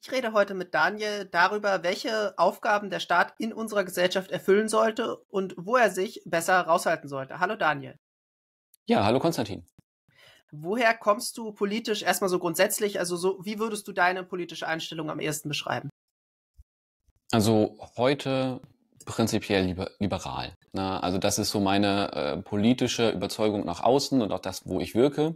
Ich rede heute mit Daniel darüber, welche Aufgaben der Staat in unserer Gesellschaft erfüllen sollte und wo er sich besser raushalten sollte. Hallo Daniel. Ja, hallo Konstantin. Woher kommst du politisch erstmal so grundsätzlich? Also so, wie würdest du deine politische Einstellung am ehesten beschreiben? Also heute prinzipiell liber liberal. Ne? Also das ist so meine äh, politische Überzeugung nach außen und auch das, wo ich wirke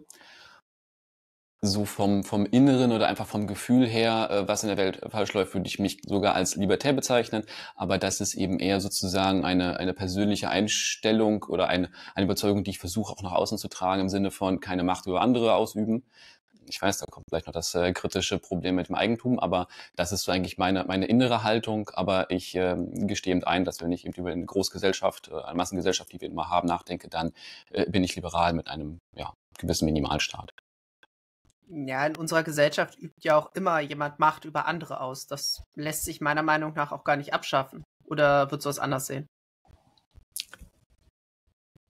so vom, vom Inneren oder einfach vom Gefühl her, äh, was in der Welt falsch läuft, würde ich mich sogar als libertär bezeichnen. Aber das ist eben eher sozusagen eine, eine persönliche Einstellung oder eine, eine Überzeugung, die ich versuche auch nach außen zu tragen, im Sinne von keine Macht über andere ausüben. Ich weiß, da kommt vielleicht noch das äh, kritische Problem mit dem Eigentum, aber das ist so eigentlich meine, meine innere Haltung. Aber ich äh, gestehe eben ein, dass wenn ich eben über eine Großgesellschaft, äh, eine Massengesellschaft, die wir immer haben, nachdenke, dann äh, bin ich liberal mit einem ja, gewissen Minimalstaat. Ja, in unserer Gesellschaft übt ja auch immer jemand Macht über andere aus. Das lässt sich meiner Meinung nach auch gar nicht abschaffen. Oder würdest du das anders sehen?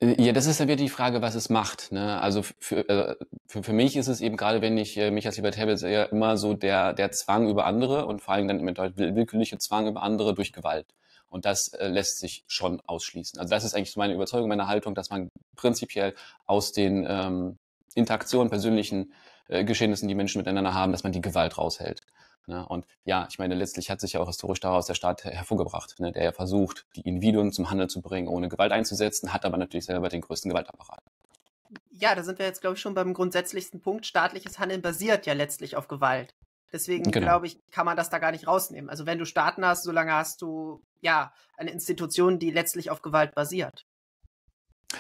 Äh, ja, das ist ja wieder die Frage, was es macht. Ne? Also für, äh, für, für mich ist es eben gerade, wenn ich äh, mich als Libertär sehe, immer so der, der Zwang über andere und vor allem dann mit willkürliche Zwang über andere durch Gewalt. Und das äh, lässt sich schon ausschließen. Also das ist eigentlich meine Überzeugung, meine Haltung, dass man prinzipiell aus den ähm, Interaktionen persönlichen äh, Geschehnissen, die Menschen miteinander haben, dass man die Gewalt raushält. Ne? Und ja, ich meine, letztlich hat sich ja auch historisch daraus der Staat hervorgebracht, ne? der ja versucht, die Individuen zum Handel zu bringen, ohne Gewalt einzusetzen, hat aber natürlich selber den größten Gewaltapparat. Ja, da sind wir jetzt, glaube ich, schon beim grundsätzlichsten Punkt. Staatliches Handeln basiert ja letztlich auf Gewalt. Deswegen genau. glaube ich, kann man das da gar nicht rausnehmen. Also wenn du Staaten hast, solange hast du ja eine Institution, die letztlich auf Gewalt basiert.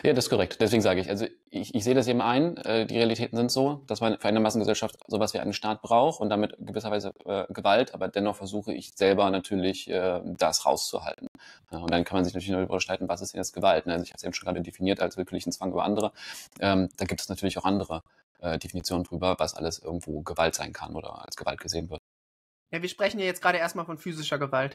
Ja, das ist korrekt. Deswegen sage ich, also ich, ich sehe das eben ein, äh, die Realitäten sind so, dass man für eine Massengesellschaft sowas wie einen Staat braucht und damit gewisserweise äh, Gewalt, aber dennoch versuche ich selber natürlich äh, das rauszuhalten. Ja, und dann kann man sich natürlich darüber streiten, was ist denn jetzt Gewalt? Ne? Also ich habe es eben schon gerade definiert als willkürlichen Zwang über andere. Ähm, da gibt es natürlich auch andere äh, Definitionen drüber, was alles irgendwo Gewalt sein kann oder als Gewalt gesehen wird. Ja, wir sprechen ja jetzt gerade erstmal von physischer Gewalt.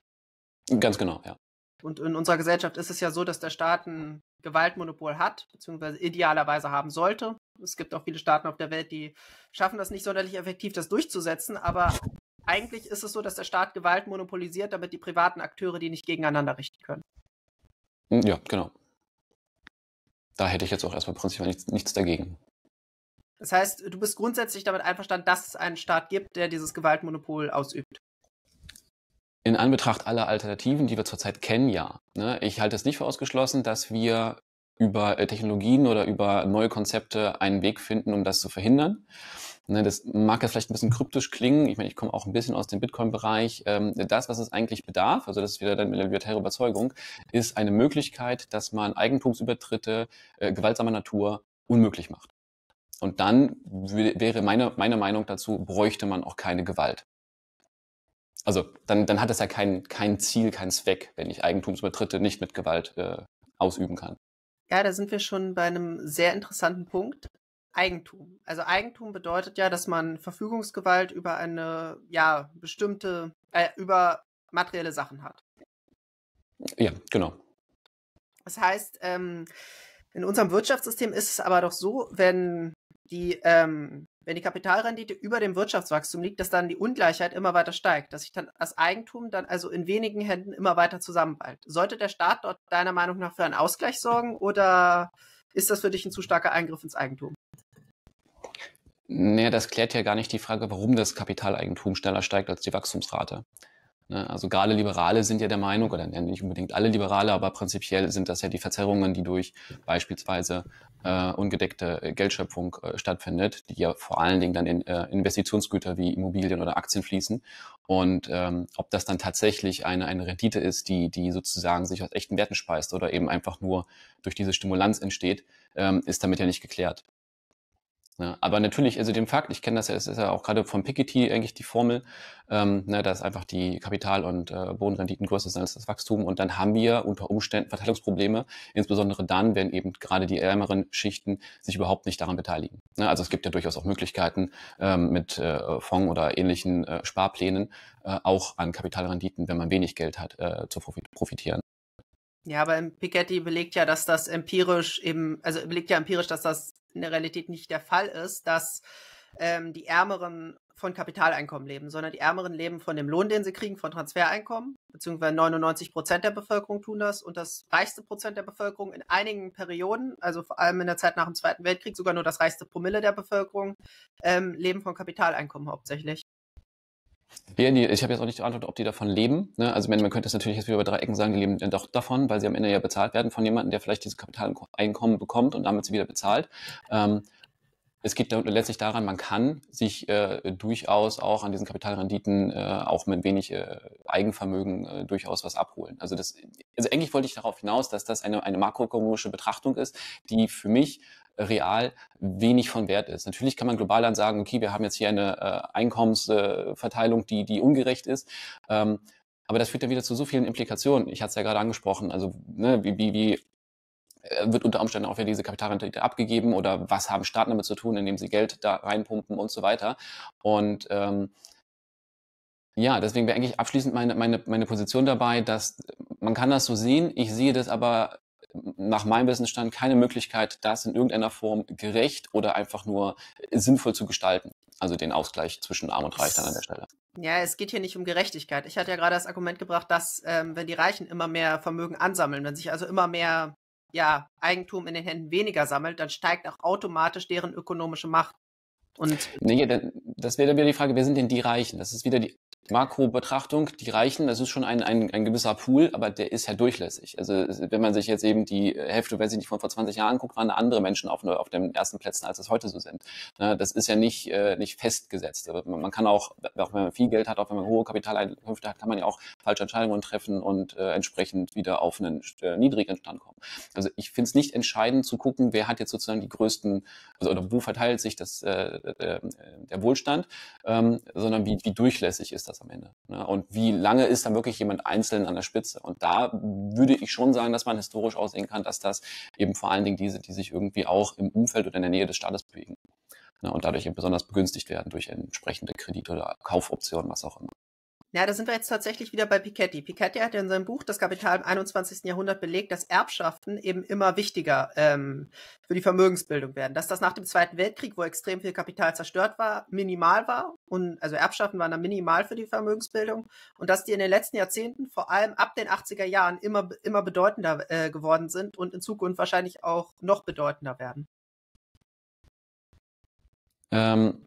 Ganz genau, ja. Und in unserer Gesellschaft ist es ja so, dass der Staat ein Gewaltmonopol hat, beziehungsweise idealerweise haben sollte. Es gibt auch viele Staaten auf der Welt, die schaffen das nicht sonderlich effektiv, das durchzusetzen, aber eigentlich ist es so, dass der Staat Gewalt monopolisiert, damit die privaten Akteure die nicht gegeneinander richten können. Hm, ja, genau. Da hätte ich jetzt auch erstmal prinzipiell nichts, nichts dagegen. Das heißt, du bist grundsätzlich damit einverstanden, dass es einen Staat gibt, der dieses Gewaltmonopol ausübt in Anbetracht aller Alternativen, die wir zurzeit kennen, ja. Ne? Ich halte es nicht für ausgeschlossen, dass wir über äh, Technologien oder über neue Konzepte einen Weg finden, um das zu verhindern. Ne, das mag jetzt vielleicht ein bisschen kryptisch klingen. Ich meine, ich komme auch ein bisschen aus dem Bitcoin-Bereich. Ähm, das, was es eigentlich bedarf, also das ist wieder dann mit libertäre Überzeugung, ist eine Möglichkeit, dass man Eigentumsübertritte äh, gewaltsamer Natur unmöglich macht. Und dann wäre meine, meine Meinung dazu, bräuchte man auch keine Gewalt also dann, dann hat es ja kein, kein Ziel, kein Zweck, wenn ich Eigentumsübertritte nicht mit Gewalt äh, ausüben kann. Ja, da sind wir schon bei einem sehr interessanten Punkt. Eigentum. Also Eigentum bedeutet ja, dass man Verfügungsgewalt über eine, ja, bestimmte, äh, über materielle Sachen hat. Ja, genau. Das heißt, ähm, in unserem Wirtschaftssystem ist es aber doch so, wenn die ähm, wenn die Kapitalrendite über dem Wirtschaftswachstum liegt, dass dann die Ungleichheit immer weiter steigt, dass sich dann das Eigentum dann also in wenigen Händen immer weiter zusammenballt. Sollte der Staat dort deiner Meinung nach für einen Ausgleich sorgen oder ist das für dich ein zu starker Eingriff ins Eigentum? Naja, das klärt ja gar nicht die Frage, warum das Kapitaleigentum schneller steigt als die Wachstumsrate. Ne? Also gerade Liberale sind ja der Meinung, oder nicht unbedingt alle Liberale, aber prinzipiell sind das ja die Verzerrungen, die durch beispielsweise äh, ungedeckte äh, Geldschöpfung äh, stattfindet, die ja vor allen Dingen dann in äh, Investitionsgüter wie Immobilien oder Aktien fließen. Und ähm, ob das dann tatsächlich eine, eine Rendite ist, die, die sozusagen sich aus echten Werten speist oder eben einfach nur durch diese Stimulanz entsteht, ähm, ist damit ja nicht geklärt. Ja, ne? aber natürlich, also dem Fakt, ich kenne das ja, es ist ja auch gerade von Piketty eigentlich die Formel, ähm, ne, dass einfach die Kapital- und äh, Bodenrenditen größer sind als das Wachstum. Und dann haben wir unter Umständen Verteilungsprobleme, insbesondere dann, wenn eben gerade die ärmeren Schichten sich überhaupt nicht daran beteiligen. Ne, also es gibt ja durchaus auch Möglichkeiten, ähm, mit äh, Fonds oder ähnlichen äh, Sparplänen äh, auch an Kapitalrenditen, wenn man wenig Geld hat, äh, zu profitieren. Ja, aber Piketty belegt ja, dass das empirisch eben, also belegt ja empirisch, dass das in der Realität nicht der Fall ist, dass ähm, die Ärmeren von Kapitaleinkommen leben, sondern die Ärmeren leben von dem Lohn, den sie kriegen, von Transfereinkommen, beziehungsweise 99 Prozent der Bevölkerung tun das und das reichste Prozent der Bevölkerung in einigen Perioden, also vor allem in der Zeit nach dem Zweiten Weltkrieg, sogar nur das reichste Promille der Bevölkerung, ähm, leben von Kapitaleinkommen hauptsächlich. Ja, nee, ich habe jetzt auch nicht die Antwort, ob die davon leben. Ne? Also man, man könnte es natürlich jetzt wieder über drei Ecken sagen, die leben dann äh, doch davon, weil sie am Ende ja bezahlt werden von jemandem, der vielleicht dieses Kapitaleinkommen bekommt und damit sie wieder bezahlt. Ähm, es geht letztlich daran, man kann sich äh, durchaus auch an diesen Kapitalrenditen, äh, auch mit wenig äh, Eigenvermögen, äh, durchaus was abholen. Also, das, also eigentlich wollte ich darauf hinaus, dass das eine, eine makroökonomische Betrachtung ist, die für mich real wenig von Wert ist. Natürlich kann man global dann sagen, okay, wir haben jetzt hier eine äh, Einkommensverteilung, die, die ungerecht ist. Ähm, aber das führt dann wieder zu so vielen Implikationen. Ich hatte es ja gerade angesprochen. Also ne, wie, wie, wie äh, wird unter Umständen auch wieder diese Kapitalrendite abgegeben oder was haben Staaten damit zu tun, indem sie Geld da reinpumpen und so weiter. Und ähm, ja, deswegen wäre eigentlich abschließend meine, meine, meine Position dabei, dass man kann das so sehen. Ich sehe das aber nach meinem Wissensstand keine Möglichkeit, das in irgendeiner Form gerecht oder einfach nur sinnvoll zu gestalten. Also den Ausgleich zwischen Arm und Reich dann an der Stelle. Ja, es geht hier nicht um Gerechtigkeit. Ich hatte ja gerade das Argument gebracht, dass ähm, wenn die Reichen immer mehr Vermögen ansammeln, wenn sich also immer mehr ja, Eigentum in den Händen weniger sammelt, dann steigt auch automatisch deren ökonomische Macht. Und nee, das wäre dann wieder die Frage, wer sind denn die Reichen? Das ist wieder die Makrobetrachtung, die Reichen, das ist schon ein, ein, ein gewisser Pool, aber der ist ja halt durchlässig. Also wenn man sich jetzt eben die Hälfte, wenn sie nicht von vor 20 Jahren guckt, waren andere Menschen auf, auf den ersten Plätzen, als es heute so sind. Das ist ja nicht, äh, nicht festgesetzt. Also, man kann auch, auch wenn man viel Geld hat, auch wenn man hohe Kapitaleinkünfte hat, kann man ja auch falsche Entscheidungen treffen und äh, entsprechend wieder auf einen äh, niedrigen Stand kommen. Also ich finde es nicht entscheidend zu gucken, wer hat jetzt sozusagen die größten, also oder wo verteilt sich das, äh, der, äh, der Wohlstand, ähm, sondern wie, wie durchlässig ist das am Ende. Ne? Und wie lange ist dann wirklich jemand einzeln an der Spitze? Und da würde ich schon sagen, dass man historisch aussehen kann, dass das eben vor allen Dingen diese, die sich irgendwie auch im Umfeld oder in der Nähe des Staates bewegen. Ne? Und dadurch eben besonders begünstigt werden durch entsprechende Kredite oder Kaufoptionen, was auch immer. Ja, da sind wir jetzt tatsächlich wieder bei Piketty. Piketty hat ja in seinem Buch Das Kapital im 21. Jahrhundert belegt, dass Erbschaften eben immer wichtiger ähm, für die Vermögensbildung werden. Dass das nach dem Zweiten Weltkrieg, wo extrem viel Kapital zerstört war, minimal war und also Erbschaften waren da minimal für die Vermögensbildung und dass die in den letzten Jahrzehnten, vor allem ab den 80er Jahren, immer immer bedeutender äh, geworden sind und in Zukunft wahrscheinlich auch noch bedeutender werden. Ähm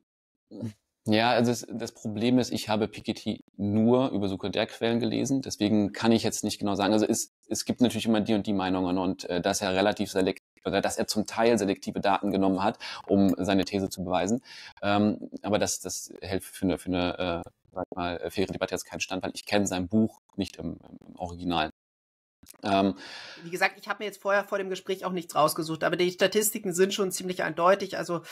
ja, also das, das, Problem ist, ich habe Piketty nur über Sekundärquellen gelesen, deswegen kann ich jetzt nicht genau sagen. Also es, es gibt natürlich immer die und die Meinungen und äh, dass er relativ selektiv oder dass er zum Teil selektive Daten genommen hat, um seine These zu beweisen. Ähm, aber das, das hält für eine, für eine äh, sag mal, faire Debatte jetzt keinen Stand, weil ich kenne sein Buch nicht im, im Original. Ähm, Wie gesagt, ich habe mir jetzt vorher vor dem Gespräch auch nichts rausgesucht, aber die Statistiken sind schon ziemlich eindeutig. Also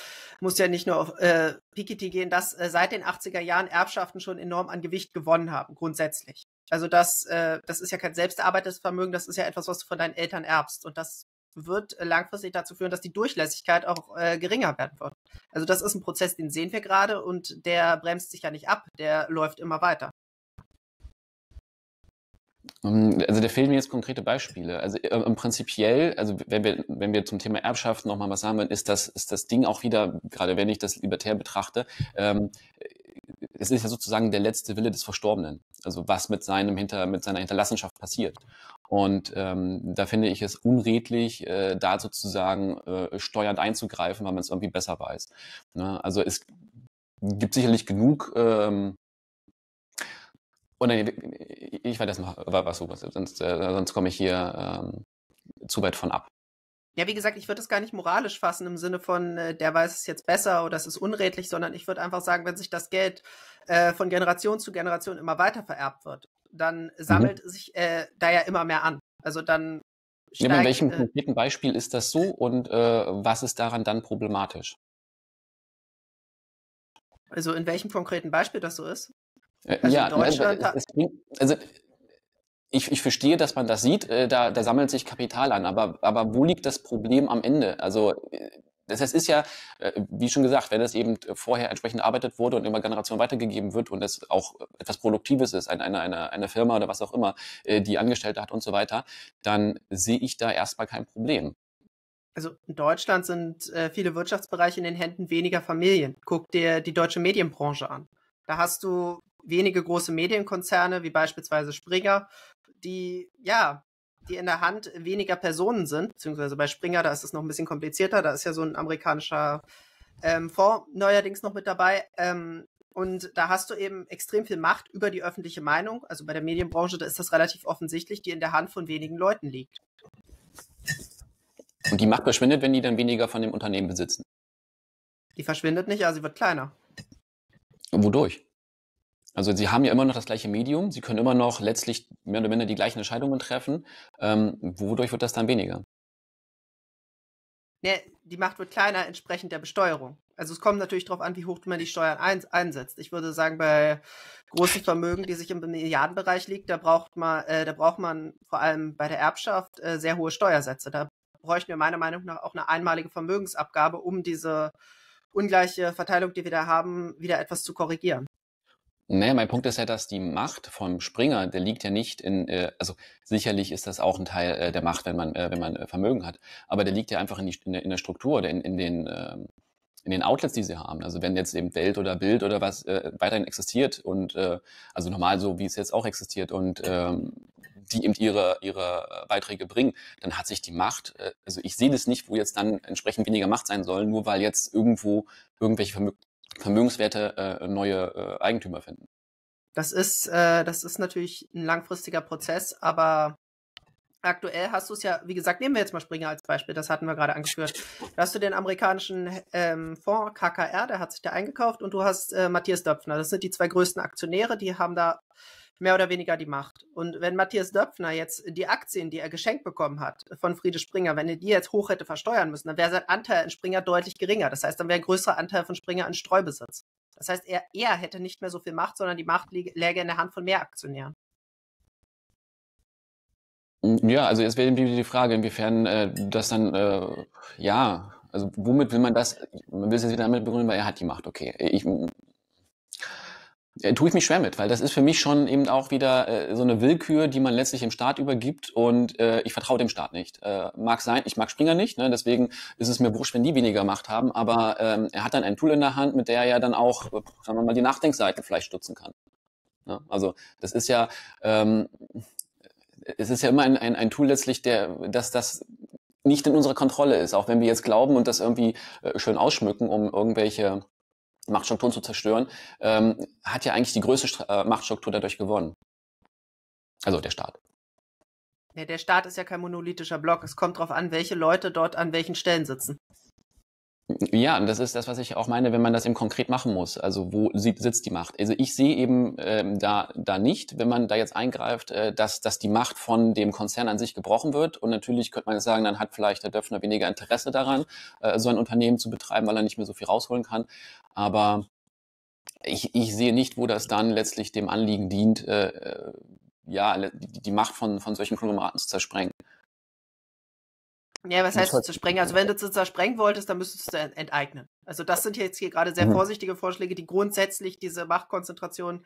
muss ja nicht nur auf äh, Piketty gehen, dass äh, seit den 80er Jahren Erbschaften schon enorm an Gewicht gewonnen haben, grundsätzlich. Also das, äh, das ist ja kein selbsterarbeitetes Vermögen, das ist ja etwas, was du von deinen Eltern erbst. Und das wird äh, langfristig dazu führen, dass die Durchlässigkeit auch äh, geringer werden wird. Also das ist ein Prozess, den sehen wir gerade und der bremst sich ja nicht ab, der läuft immer weiter. Ähm, also da fehlen mir jetzt konkrete Beispiele. Also ähm, prinzipiell, also wenn wir, wenn wir zum Thema Erbschaft nochmal was sagen ist das, ist das Ding auch wieder, gerade wenn ich das libertär betrachte, ähm, es ist ja sozusagen der letzte Wille des Verstorbenen. Also was mit seinem Hinter, mit seiner Hinterlassenschaft passiert. Und ähm, da finde ich es unredlich, äh, da sozusagen äh, steuernd einzugreifen, weil man es irgendwie besser weiß. Ne? Also es gibt sicherlich genug ähm, und oh, dann, ich werde das mal, was du, sonst, äh, sonst komme ich hier ähm, zu weit von ab. Ja, wie gesagt, ich würde es gar nicht moralisch fassen im Sinne von, äh, der weiß es jetzt besser oder es ist unredlich, sondern ich würde einfach sagen, wenn sich das Geld äh, von Generation zu Generation immer weiter vererbt wird, dann sammelt mhm. sich äh, da ja immer mehr an. Also dann. Steigt, ja, in welchem äh konkreten Beispiel ist das so und äh, was ist daran dann problematisch? Also in welchem konkreten Beispiel das so ist? Äh, also ja, ne, Deutschland also, es, also ich, ich verstehe, dass man das sieht, äh, da, da sammelt sich Kapital an, aber, aber wo liegt das Problem am Ende? Also äh, das heißt, ist ja, äh, wie schon gesagt, wenn es eben vorher entsprechend erarbeitet wurde und immer Generation weitergegeben wird und es auch etwas Produktives ist, eine, eine, eine Firma oder was auch immer, die Angestellte hat und so weiter, dann sehe ich da erstmal kein Problem. Also in Deutschland sind viele Wirtschaftsbereiche in den Händen weniger Familien. Guck dir die deutsche Medienbranche an. Da hast du wenige große Medienkonzerne wie beispielsweise Springer, die ja die in der Hand weniger Personen sind, beziehungsweise bei Springer, da ist es noch ein bisschen komplizierter, da ist ja so ein amerikanischer ähm, Fonds neuerdings noch mit dabei. Ähm, und da hast du eben extrem viel Macht über die öffentliche Meinung. Also bei der Medienbranche, da ist das relativ offensichtlich, die in der Hand von wenigen Leuten liegt. Und die Macht verschwindet, wenn die dann weniger von dem Unternehmen besitzen? Die verschwindet nicht, aber also sie wird kleiner. Wodurch? Also sie haben ja immer noch das gleiche Medium, sie können immer noch letztlich mehr oder minder die gleichen Entscheidungen treffen. Ähm, wodurch wird das dann weniger? Ne, die Macht wird kleiner entsprechend der Besteuerung. Also es kommt natürlich darauf an, wie hoch man die Steuern ein, einsetzt. Ich würde sagen, bei großen Vermögen, die sich im Milliardenbereich liegt, da braucht man, äh, da braucht man vor allem bei der Erbschaft äh, sehr hohe Steuersätze. Da bräuchten wir meiner Meinung nach auch eine einmalige Vermögensabgabe, um diese ungleiche Verteilung, die wir da haben, wieder etwas zu korrigieren. Naja, mein Punkt ist ja, dass die Macht vom Springer, der liegt ja nicht in, äh, also sicherlich ist das auch ein Teil äh, der Macht, wenn man, äh, wenn man äh, Vermögen hat, aber der liegt ja einfach in, die, in, der, in der Struktur oder in, in den äh, in den Outlets, die sie haben. Also wenn jetzt eben Welt oder Bild oder was äh, weiterhin existiert und äh, also normal so, wie es jetzt auch existiert und ähm, die eben ihre, ihre Beiträge bringen, dann hat sich die Macht, äh, also ich sehe das nicht, wo jetzt dann entsprechend weniger Macht sein soll, nur weil jetzt irgendwo irgendwelche Vermögen vermögenswerte äh, neue äh, Eigentümer finden. Das ist, äh, das ist natürlich ein langfristiger Prozess, aber aktuell hast du es ja, wie gesagt, nehmen wir jetzt mal Springer als Beispiel, das hatten wir gerade angeführt. Da hast du den amerikanischen ähm, Fonds KKR, der hat sich da eingekauft und du hast äh, Matthias Döpfner. Das sind die zwei größten Aktionäre, die haben da mehr oder weniger die Macht. Und wenn Matthias Döpfner jetzt die Aktien, die er geschenkt bekommen hat von Friede Springer, wenn er die jetzt hoch hätte versteuern müssen, dann wäre sein Anteil an Springer deutlich geringer. Das heißt, dann wäre ein größerer Anteil von Springer an Streubesitz. Das heißt, er, er hätte nicht mehr so viel Macht, sondern die Macht läge in der Hand von mehr Aktionären. Mm, ja, also jetzt wäre die Frage, inwiefern äh, das dann, äh, ja, also womit will man das, man will es jetzt wieder damit begründen, weil er hat die Macht, okay. Ich, äh, tue ich mich schwer mit, weil das ist für mich schon eben auch wieder äh, so eine Willkür, die man letztlich im Staat übergibt und äh, ich vertraue dem Staat nicht. Äh, mag sein, ich mag Springer nicht, ne? deswegen ist es mir wurscht, wenn die weniger Macht haben, aber ähm, er hat dann ein Tool in der Hand, mit der er ja dann auch, äh, sagen wir mal, die Nachdenkseite vielleicht stutzen kann. Ne? Also das ist ja, ähm, es ist ja immer ein, ein, ein Tool letztlich, der, dass das nicht in unserer Kontrolle ist, auch wenn wir jetzt glauben und das irgendwie äh, schön ausschmücken, um irgendwelche Machtstrukturen zu zerstören, ähm, hat ja eigentlich die größte St äh, Machtstruktur dadurch gewonnen. Also der Staat. Ja, der Staat ist ja kein monolithischer Block. Es kommt darauf an, welche Leute dort an welchen Stellen sitzen. Ja, das ist das, was ich auch meine, wenn man das eben konkret machen muss. Also wo sitzt die Macht? Also ich sehe eben ähm, da, da nicht, wenn man da jetzt eingreift, äh, dass, dass die Macht von dem Konzern an sich gebrochen wird. Und natürlich könnte man jetzt sagen, dann hat vielleicht der Döffner weniger Interesse daran, äh, so ein Unternehmen zu betreiben, weil er nicht mehr so viel rausholen kann. Aber ich, ich sehe nicht, wo das dann letztlich dem Anliegen dient, äh, äh ja, die, die Macht von, von solchen Konglomeraten zu zersprengen. Ja, was heißt halt zu sprengen? Also wenn du es zersprengen wolltest, dann müsstest du enteignen. Also das sind jetzt hier gerade sehr mhm. vorsichtige Vorschläge, die grundsätzlich diese Machtkonzentration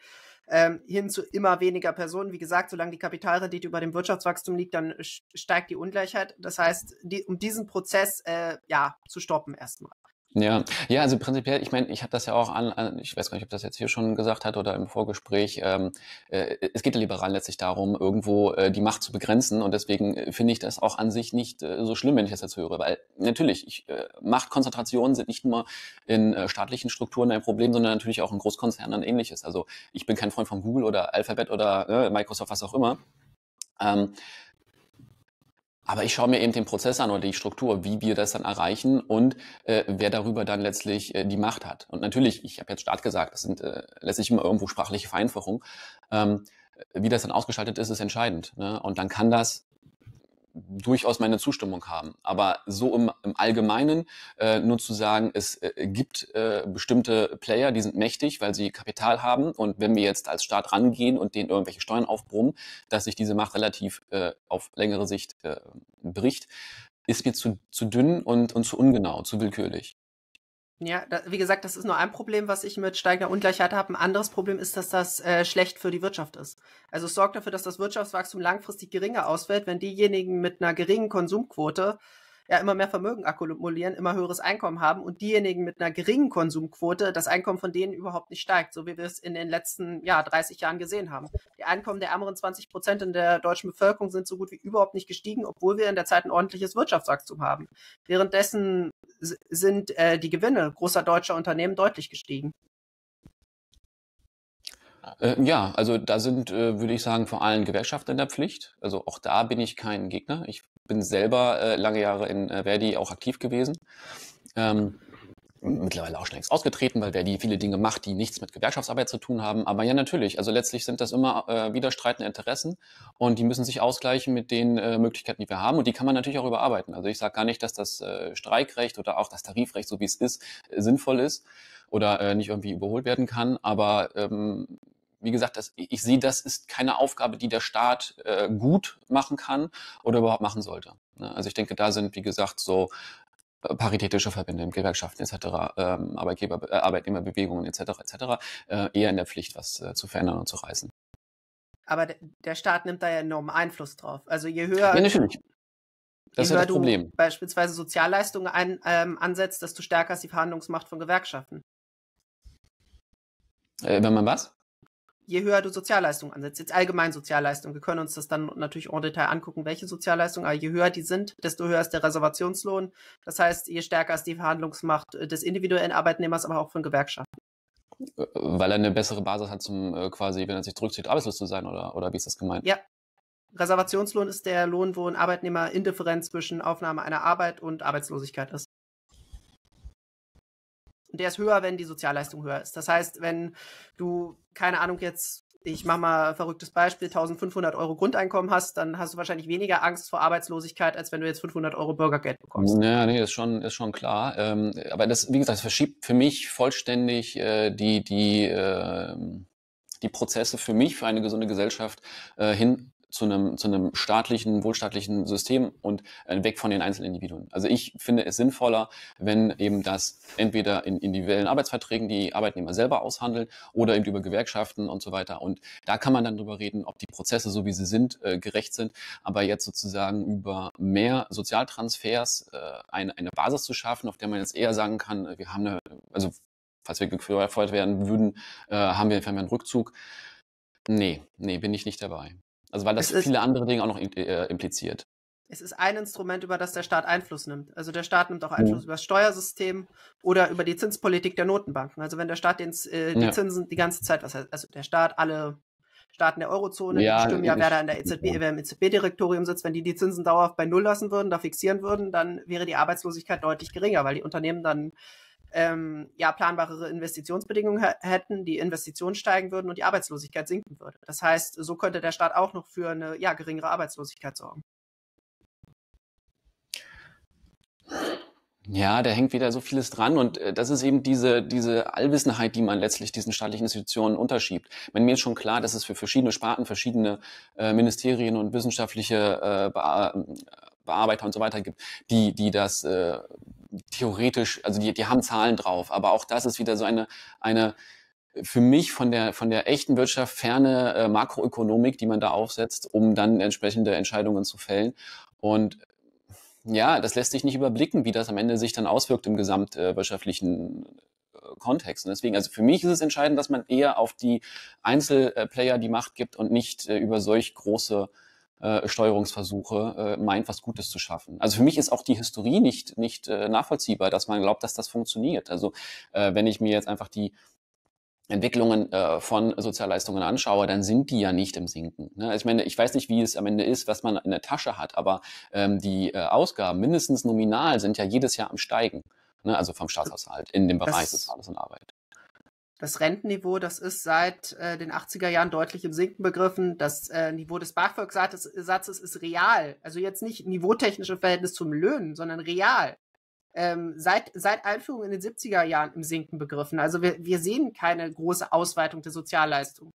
ähm, hin zu immer weniger Personen, wie gesagt, solange die Kapitalrendite über dem Wirtschaftswachstum liegt, dann steigt die Ungleichheit. Das heißt, die, um diesen Prozess äh, ja zu stoppen erstmal. Ja, ja, also prinzipiell, ich meine, ich habe das ja auch an, an, ich weiß gar nicht, ob das jetzt hier schon gesagt hat oder im Vorgespräch, ähm, äh, es geht der Liberalen letztlich darum, irgendwo äh, die Macht zu begrenzen und deswegen äh, finde ich das auch an sich nicht äh, so schlimm, wenn ich das jetzt höre, weil natürlich, ich, äh, Machtkonzentrationen sind nicht nur in äh, staatlichen Strukturen ein Problem, sondern natürlich auch in Großkonzernen und ähnliches. Also ich bin kein Freund von Google oder Alphabet oder äh, Microsoft, was auch immer. Ähm, aber ich schaue mir eben den Prozess an oder die Struktur, wie wir das dann erreichen und äh, wer darüber dann letztlich äh, die Macht hat. Und natürlich, ich habe jetzt Start gesagt, das sind äh, letztlich immer irgendwo sprachliche Vereinfachungen. Ähm, wie das dann ausgestaltet ist, ist entscheidend. Ne? Und dann kann das durchaus meine Zustimmung haben. Aber so im, im Allgemeinen äh, nur zu sagen, es äh, gibt äh, bestimmte Player, die sind mächtig, weil sie Kapital haben. Und wenn wir jetzt als Staat rangehen und denen irgendwelche Steuern aufbrummen, dass sich diese Macht relativ äh, auf längere Sicht äh, bricht, ist mir zu, zu dünn und, und zu ungenau, zu willkürlich. Ja, da, wie gesagt, das ist nur ein Problem, was ich mit steigender Ungleichheit habe. Ein anderes Problem ist, dass das äh, schlecht für die Wirtschaft ist. Also es sorgt dafür, dass das Wirtschaftswachstum langfristig geringer ausfällt, wenn diejenigen mit einer geringen Konsumquote ja immer mehr Vermögen akkumulieren, immer höheres Einkommen haben und diejenigen mit einer geringen Konsumquote, das Einkommen von denen überhaupt nicht steigt, so wie wir es in den letzten ja, 30 Jahren gesehen haben. Die Einkommen der ärmeren 20 Prozent in der deutschen Bevölkerung sind so gut wie überhaupt nicht gestiegen, obwohl wir in der Zeit ein ordentliches Wirtschaftswachstum haben. Währenddessen sind äh, die Gewinne großer deutscher Unternehmen deutlich gestiegen. Äh, ja, also da sind, äh, würde ich sagen, vor allem Gewerkschaften in der Pflicht. Also auch da bin ich kein Gegner. Ich bin selber äh, lange Jahre in äh, Verdi auch aktiv gewesen. Ähm, mittlerweile auch schon längst ausgetreten, weil Verdi viele Dinge macht, die nichts mit Gewerkschaftsarbeit zu tun haben. Aber ja, natürlich. Also letztlich sind das immer äh, widerstreitende Interessen und die müssen sich ausgleichen mit den äh, Möglichkeiten, die wir haben. Und die kann man natürlich auch überarbeiten. Also ich sage gar nicht, dass das äh, Streikrecht oder auch das Tarifrecht, so wie es ist, äh, sinnvoll ist oder äh, nicht irgendwie überholt werden kann. Aber ähm, wie gesagt, das, ich sehe, das ist keine Aufgabe, die der Staat äh, gut machen kann oder überhaupt machen sollte. Ne? Also ich denke, da sind, wie gesagt, so äh, paritätische Verbände, Gewerkschaften etc., ähm, Arbeitgeber, äh, Arbeitnehmerbewegungen etc. etc. Äh, eher in der Pflicht, was äh, zu verändern und zu reißen. Aber der Staat nimmt da ja enormen Einfluss drauf. Also je höher, ja, natürlich. Das je ist höher das Problem. du beispielsweise Sozialleistungen ein, ähm, ansetzt, desto stärker ist die Verhandlungsmacht von Gewerkschaften. Äh, wenn man was? je höher du Sozialleistungen ansetzt, jetzt allgemein Sozialleistungen, wir können uns das dann natürlich en Detail angucken, welche Sozialleistungen, aber je höher die sind, desto höher ist der Reservationslohn. Das heißt, je stärker ist die Verhandlungsmacht äh, des individuellen Arbeitnehmers, aber auch von Gewerkschaften. Äh, weil er eine bessere Basis hat, zum äh, quasi, wenn er sich zurückzieht, arbeitslos zu sein, oder, oder wie ist das gemeint? Ja. Reservationslohn ist der Lohn, wo ein Arbeitnehmer indifferent zwischen Aufnahme einer Arbeit und Arbeitslosigkeit ist. Und der ist höher, wenn die Sozialleistung höher ist. Das heißt, wenn du, keine Ahnung, jetzt, ich mache mal ein verrücktes Beispiel, 1500 Euro Grundeinkommen hast, dann hast du wahrscheinlich weniger Angst vor Arbeitslosigkeit, als wenn du jetzt 500 Euro Bürgergeld bekommst. Ja, nee, ist schon, ist schon klar. Ähm, aber das, wie gesagt, das verschiebt für mich vollständig äh, die, die, äh, die Prozesse für mich, für eine gesunde Gesellschaft äh, hin zu einem, zu einem staatlichen, wohlstaatlichen System und äh, weg von den einzelnen Individuen. Also ich finde es sinnvoller, wenn eben das entweder in individuellen Arbeitsverträgen die Arbeitnehmer selber aushandeln oder eben über Gewerkschaften und so weiter. Und da kann man dann drüber reden, ob die Prozesse, so wie sie sind, äh, gerecht sind. Aber jetzt sozusagen über mehr Sozialtransfers äh, eine, eine Basis zu schaffen, auf der man jetzt eher sagen kann, wir haben eine, also falls wir gefeuert werden würden, äh, haben wir einen Rückzug. Nee, nee, bin ich nicht dabei. Also weil das es viele andere Dinge auch noch äh, impliziert. Es ist ein Instrument, über das der Staat Einfluss nimmt. Also der Staat nimmt auch mhm. Einfluss mhm. über das Steuersystem oder über die Zinspolitik der Notenbanken. Also wenn der Staat den, äh, die ja. Zinsen die ganze Zeit, was heißt, also der Staat alle Staaten der Eurozone ja, bestimmen ja, wer da in der EZB, ja. wer im EZB-Direktorium sitzt, wenn die die Zinsen dauerhaft bei Null lassen würden, da fixieren würden, dann wäre die Arbeitslosigkeit deutlich geringer, weil die Unternehmen dann ähm, ja, planbarere Investitionsbedingungen hätten, die Investitionen steigen würden und die Arbeitslosigkeit sinken würde. Das heißt, so könnte der Staat auch noch für eine ja, geringere Arbeitslosigkeit sorgen. Ja, da hängt wieder so vieles dran und äh, das ist eben diese, diese Allwissenheit, die man letztlich diesen staatlichen Institutionen unterschiebt. Meine, mir ist schon klar, dass es für verschiedene Sparten verschiedene äh, Ministerien und wissenschaftliche äh, Bearbeiter und so weiter gibt, die, die das äh, theoretisch, also die, die haben Zahlen drauf, aber auch das ist wieder so eine, eine für mich von der, von der echten Wirtschaft ferne äh, Makroökonomik, die man da aufsetzt, um dann entsprechende Entscheidungen zu fällen. Und ja, das lässt sich nicht überblicken, wie das am Ende sich dann auswirkt im gesamtwirtschaftlichen äh, Kontext. Und deswegen, also für mich ist es entscheidend, dass man eher auf die Einzelplayer die Macht gibt und nicht äh, über solch große äh, Steuerungsversuche äh, meint, was Gutes zu schaffen. Also für mich ist auch die Historie nicht, nicht äh, nachvollziehbar, dass man glaubt, dass das funktioniert. Also äh, wenn ich mir jetzt einfach die Entwicklungen äh, von Sozialleistungen anschaue, dann sind die ja nicht im Sinken. Ne? Also ich meine, ich weiß nicht, wie es am Ende ist, was man in der Tasche hat, aber ähm, die äh, Ausgaben mindestens nominal sind ja jedes Jahr am Steigen. Ne? Also vom Staatshaushalt in dem Bereich das, Soziales und Arbeit. Das Rentenniveau, das ist seit äh, den 80er Jahren deutlich im Sinken begriffen. Das äh, Niveau des BAföG-Satzes ist real. Also jetzt nicht niveautechnisch im Verhältnis zum Löhnen, sondern real. Ähm, seit, seit Einführung in den 70er Jahren im Sinken begriffen. Also wir, wir sehen keine große Ausweitung der Sozialleistungen.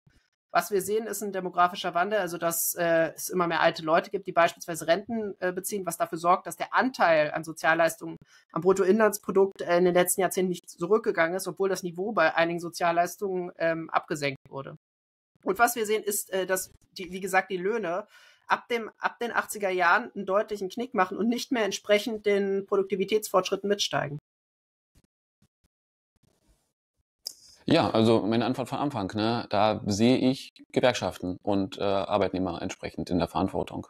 Was wir sehen, ist ein demografischer Wandel, also dass äh, es immer mehr alte Leute gibt, die beispielsweise Renten äh, beziehen, was dafür sorgt, dass der Anteil an Sozialleistungen am Bruttoinlandsprodukt äh, in den letzten Jahrzehnten nicht zurückgegangen ist, obwohl das Niveau bei einigen Sozialleistungen ähm, abgesenkt wurde. Und was wir sehen, ist, äh, dass, die, wie gesagt, die Löhne ab, dem, ab den 80er Jahren einen deutlichen Knick machen und nicht mehr entsprechend den Produktivitätsfortschritten mitsteigen. Ja, also meine Antwort von Anfang, ne? da sehe ich Gewerkschaften und äh, Arbeitnehmer entsprechend in der Verantwortung.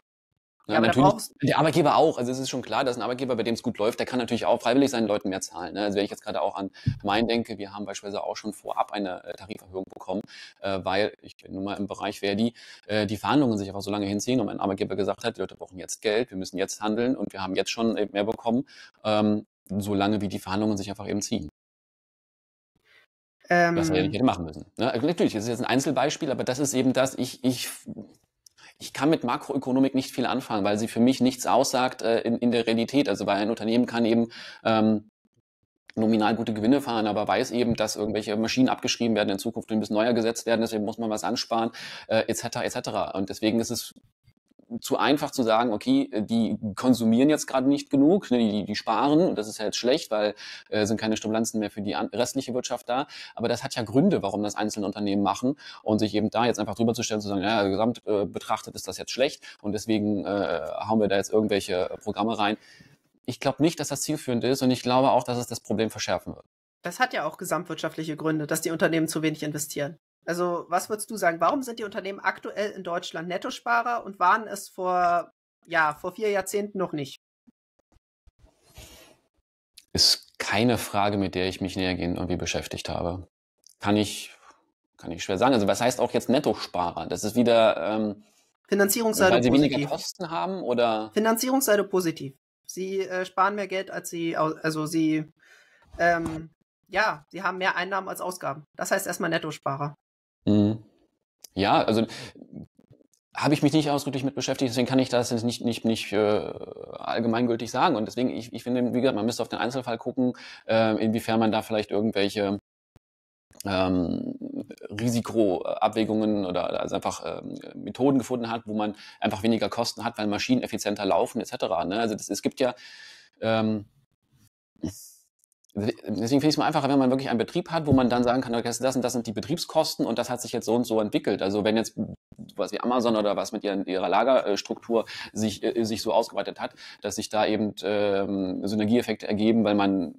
Ja, ja, natürlich, der Arbeitgeber auch. Also es ist schon klar, dass ein Arbeitgeber, bei dem es gut läuft, der kann natürlich auch freiwillig seinen Leuten mehr zahlen. Ne? Also wenn ich jetzt gerade auch an meinen denke, wir haben beispielsweise auch schon vorab eine äh, Tariferhöhung bekommen, äh, weil ich bin nun mal im Bereich Verdi, äh, die Verhandlungen sich einfach so lange hinziehen und mein Arbeitgeber gesagt hat, die Leute brauchen jetzt Geld, wir müssen jetzt handeln und wir haben jetzt schon mehr bekommen, ähm, solange wie die Verhandlungen sich einfach eben ziehen. Ähm, was man ja nicht hätte machen müssen. Ne? Also natürlich, das ist jetzt ein Einzelbeispiel, aber das ist eben das, ich, ich, ich kann mit Makroökonomik nicht viel anfangen, weil sie für mich nichts aussagt äh, in, in der Realität. Also weil ein Unternehmen kann eben ähm, nominal gute Gewinne fahren, aber weiß eben, dass irgendwelche Maschinen abgeschrieben werden in Zukunft, die müssen neuer gesetzt werden, deswegen muss man was ansparen, äh, etc. etc. Und deswegen ist es zu einfach zu sagen, okay, äh, die konsumieren jetzt gerade nicht genug, ne, die, die sparen und das ist ja jetzt schlecht, weil äh, sind keine Stimulanzen mehr für die restliche Wirtschaft da. Aber das hat ja Gründe, warum das einzelne Unternehmen machen und sich eben da jetzt einfach drüber zu stellen, zu sagen, ja, gesamt äh, betrachtet ist das jetzt schlecht und deswegen äh, hauen wir da jetzt irgendwelche Programme rein. Ich glaube nicht, dass das zielführend ist und ich glaube auch, dass es das Problem verschärfen wird. Das hat ja auch gesamtwirtschaftliche Gründe, dass die Unternehmen zu wenig investieren. Also, was würdest du sagen? Warum sind die Unternehmen aktuell in Deutschland Nettosparer und waren es vor, ja, vor vier Jahrzehnten noch nicht? Ist keine Frage, mit der ich mich nähergehend irgendwie beschäftigt habe. Kann ich, kann ich schwer sagen. Also, was heißt auch jetzt Nettosparer? Das ist wieder. Ähm, Finanzierungsseite weil sie positiv. weniger Kosten haben oder? Finanzierungsseite positiv. Sie äh, sparen mehr Geld, als sie, also sie, ähm, ja, sie haben mehr Einnahmen als Ausgaben. Das heißt erstmal Nettosparer. Mhm. Ja, also habe ich mich nicht ausdrücklich mit beschäftigt, deswegen kann ich das jetzt nicht, nicht, nicht äh, allgemeingültig sagen. Und deswegen, ich, ich finde, wie gesagt, man müsste auf den Einzelfall gucken, äh, inwiefern man da vielleicht irgendwelche ähm, Risikoabwägungen oder also einfach ähm, Methoden gefunden hat, wo man einfach weniger Kosten hat, weil Maschinen effizienter laufen etc. Ne? Also das, es gibt ja ähm, deswegen finde ich es mal einfacher, wenn man wirklich einen Betrieb hat, wo man dann sagen kann, okay, das und das sind die Betriebskosten und das hat sich jetzt so und so entwickelt. Also wenn jetzt was wie Amazon oder was mit ihren, ihrer Lagerstruktur sich, äh, sich so ausgeweitet hat, dass sich da eben ähm, Synergieeffekte ergeben, weil man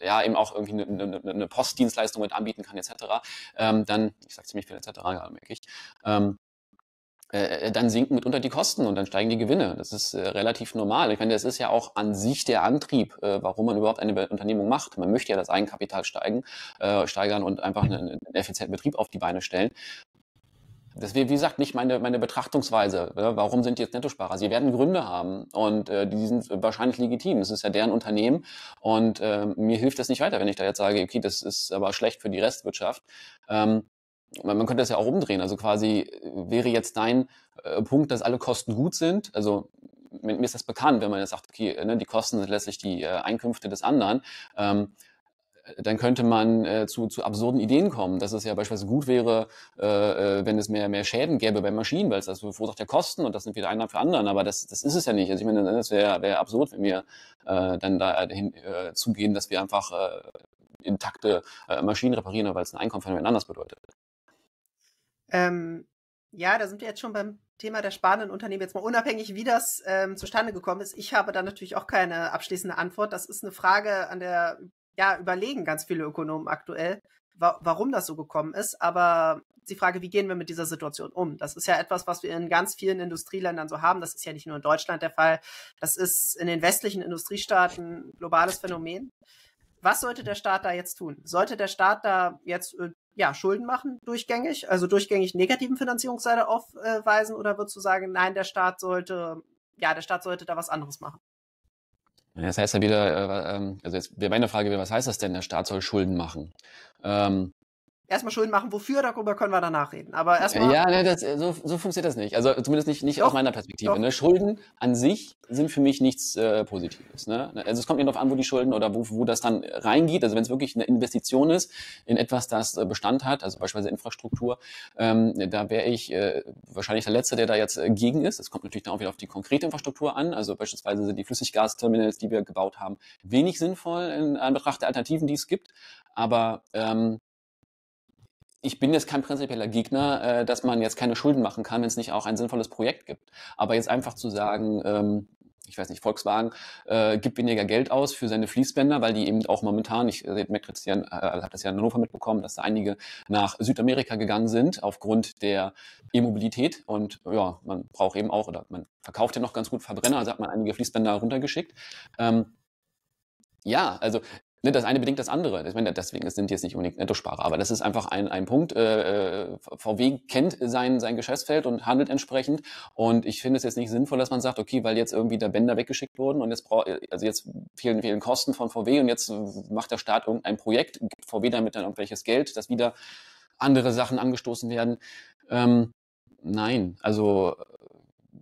ja, eben auch irgendwie eine, eine, eine ne Postdienstleistung mit anbieten kann, etc., ähm, dann, ich sage ziemlich viel etc., gerade merke ich, ähm, äh, äh, dann sinken mitunter die Kosten und dann steigen die Gewinne. Das ist äh, relativ normal. Ich meine, das ist ja auch an sich der Antrieb, äh, warum man überhaupt eine Unternehmung macht. Man möchte ja das Eigenkapital steigen, äh, steigern und einfach einen, einen effizienten Betrieb auf die Beine stellen. Das wäre, wie gesagt, nicht meine, meine Betrachtungsweise. Warum sind die jetzt Nettosparer? Sie werden Gründe haben und äh, die sind wahrscheinlich legitim. Es ist ja deren Unternehmen und äh, mir hilft das nicht weiter, wenn ich da jetzt sage, okay, das ist aber schlecht für die Restwirtschaft. Ähm, man könnte das ja auch umdrehen. Also quasi äh, wäre jetzt dein äh, Punkt, dass alle Kosten gut sind. Also mir ist das bekannt, wenn man jetzt sagt, okay, ne, die Kosten sind letztlich die äh, Einkünfte des anderen. Ähm, äh, dann könnte man äh, zu, zu absurden Ideen kommen, dass es ja beispielsweise gut wäre, äh, äh, wenn es mehr, mehr Schäden gäbe bei Maschinen, weil es das verursacht ja Kosten und das sind wieder einer für anderen, aber das, das ist es ja nicht. Also ich meine, das wäre wär absurd, wenn wir äh, dann dahin äh, zugehen, dass wir einfach äh, intakte äh, Maschinen reparieren, weil es ein Einkommen von jemand anders bedeutet. Ähm, ja, da sind wir jetzt schon beim Thema der sparenden Unternehmen, jetzt mal unabhängig, wie das ähm, zustande gekommen ist. Ich habe da natürlich auch keine abschließende Antwort. Das ist eine Frage, an der ja überlegen ganz viele Ökonomen aktuell, wa warum das so gekommen ist. Aber die Frage, wie gehen wir mit dieser Situation um? Das ist ja etwas, was wir in ganz vielen Industrieländern so haben. Das ist ja nicht nur in Deutschland der Fall. Das ist in den westlichen Industriestaaten ein globales Phänomen. Was sollte der Staat da jetzt tun? Sollte der Staat da jetzt äh, ja, Schulden machen, durchgängig, also durchgängig negativen Finanzierungsseite aufweisen oder würdest du sagen, nein, der Staat sollte, ja, der Staat sollte da was anderes machen? Das heißt ja wieder, äh, ähm, also jetzt wäre meine Frage, was heißt das denn, der Staat soll Schulden machen? Ähm, erstmal Schulden machen, wofür, darüber können wir danach reden. Aber erstmal. Ja, ne, das, so, so funktioniert das nicht. Also zumindest nicht, nicht doch, aus meiner Perspektive. Ne? Schulden an sich sind für mich nichts äh, Positives. Ne? Also es kommt nicht darauf an, wo die Schulden oder wo, wo das dann reingeht. Also wenn es wirklich eine Investition ist in etwas, das äh, Bestand hat, also beispielsweise Infrastruktur, ähm, da wäre ich äh, wahrscheinlich der Letzte, der da jetzt äh, gegen ist. Es kommt natürlich dann auch wieder auf die konkrete Infrastruktur an. Also beispielsweise sind die Flüssiggasterminals, die wir gebaut haben, wenig sinnvoll in Anbetracht der Alternativen, die es gibt. Aber ähm, ich bin jetzt kein prinzipieller Gegner, äh, dass man jetzt keine Schulden machen kann, wenn es nicht auch ein sinnvolles Projekt gibt. Aber jetzt einfach zu sagen, ähm, ich weiß nicht, Volkswagen äh, gibt weniger Geld aus für seine Fließbänder, weil die eben auch momentan, ich äh, äh, also habe das ja in Hannover mitbekommen, dass da einige nach Südamerika gegangen sind aufgrund der E-Mobilität und ja, man braucht eben auch, oder man verkauft ja noch ganz gut Verbrenner, also hat man einige Fließbänder runtergeschickt. Ähm, ja, also Ne, das eine bedingt das andere. Ich meine, deswegen sind die jetzt nicht unbedingt Nettosparer, aber das ist einfach ein, ein Punkt. Äh, äh VW kennt sein, sein Geschäftsfeld und handelt entsprechend. Und ich finde es jetzt nicht sinnvoll, dass man sagt, okay, weil jetzt irgendwie der Bänder weggeschickt wurden und jetzt braucht also jetzt fehlen, fehlen Kosten von VW und jetzt macht der Staat irgendein Projekt, gibt VW damit dann irgendwelches Geld, dass wieder andere Sachen angestoßen werden. Ähm, nein, also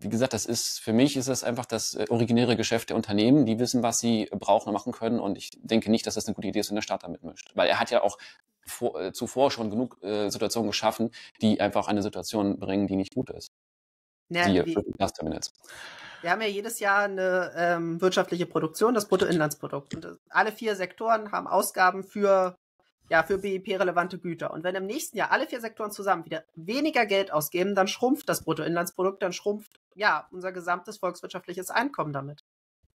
wie gesagt, das ist, für mich ist das einfach das äh, originäre Geschäft der Unternehmen. Die wissen, was sie brauchen und machen können. Und ich denke nicht, dass das eine gute Idee ist, wenn der Staat damit mischt. Weil er hat ja auch vor, äh, zuvor schon genug äh, Situationen geschaffen, die einfach eine Situation bringen, die nicht gut ist. Ja, die, wie, wir haben ja jedes Jahr eine ähm, wirtschaftliche Produktion, das Bruttoinlandsprodukt. Und äh, alle vier Sektoren haben Ausgaben für ja, für BIP-relevante Güter. Und wenn im nächsten Jahr alle vier Sektoren zusammen wieder weniger Geld ausgeben, dann schrumpft das Bruttoinlandsprodukt, dann schrumpft ja unser gesamtes volkswirtschaftliches Einkommen damit.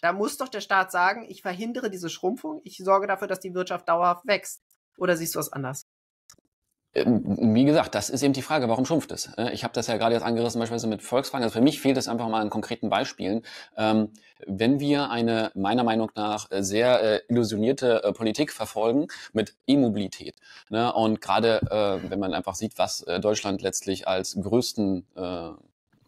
Da muss doch der Staat sagen, ich verhindere diese Schrumpfung, ich sorge dafür, dass die Wirtschaft dauerhaft wächst. Oder siehst du was anders? Ähm, wie gesagt, das ist eben die Frage, warum schrumpft es? Äh, ich habe das ja gerade jetzt angerissen, beispielsweise mit Volkswagen. Also für mich fehlt es einfach mal an konkreten Beispielen. Ähm, wenn wir eine, meiner Meinung nach, sehr äh, illusionierte äh, Politik verfolgen mit E-Mobilität ne, und gerade, wenn man einfach sieht, was Deutschland letztlich als größten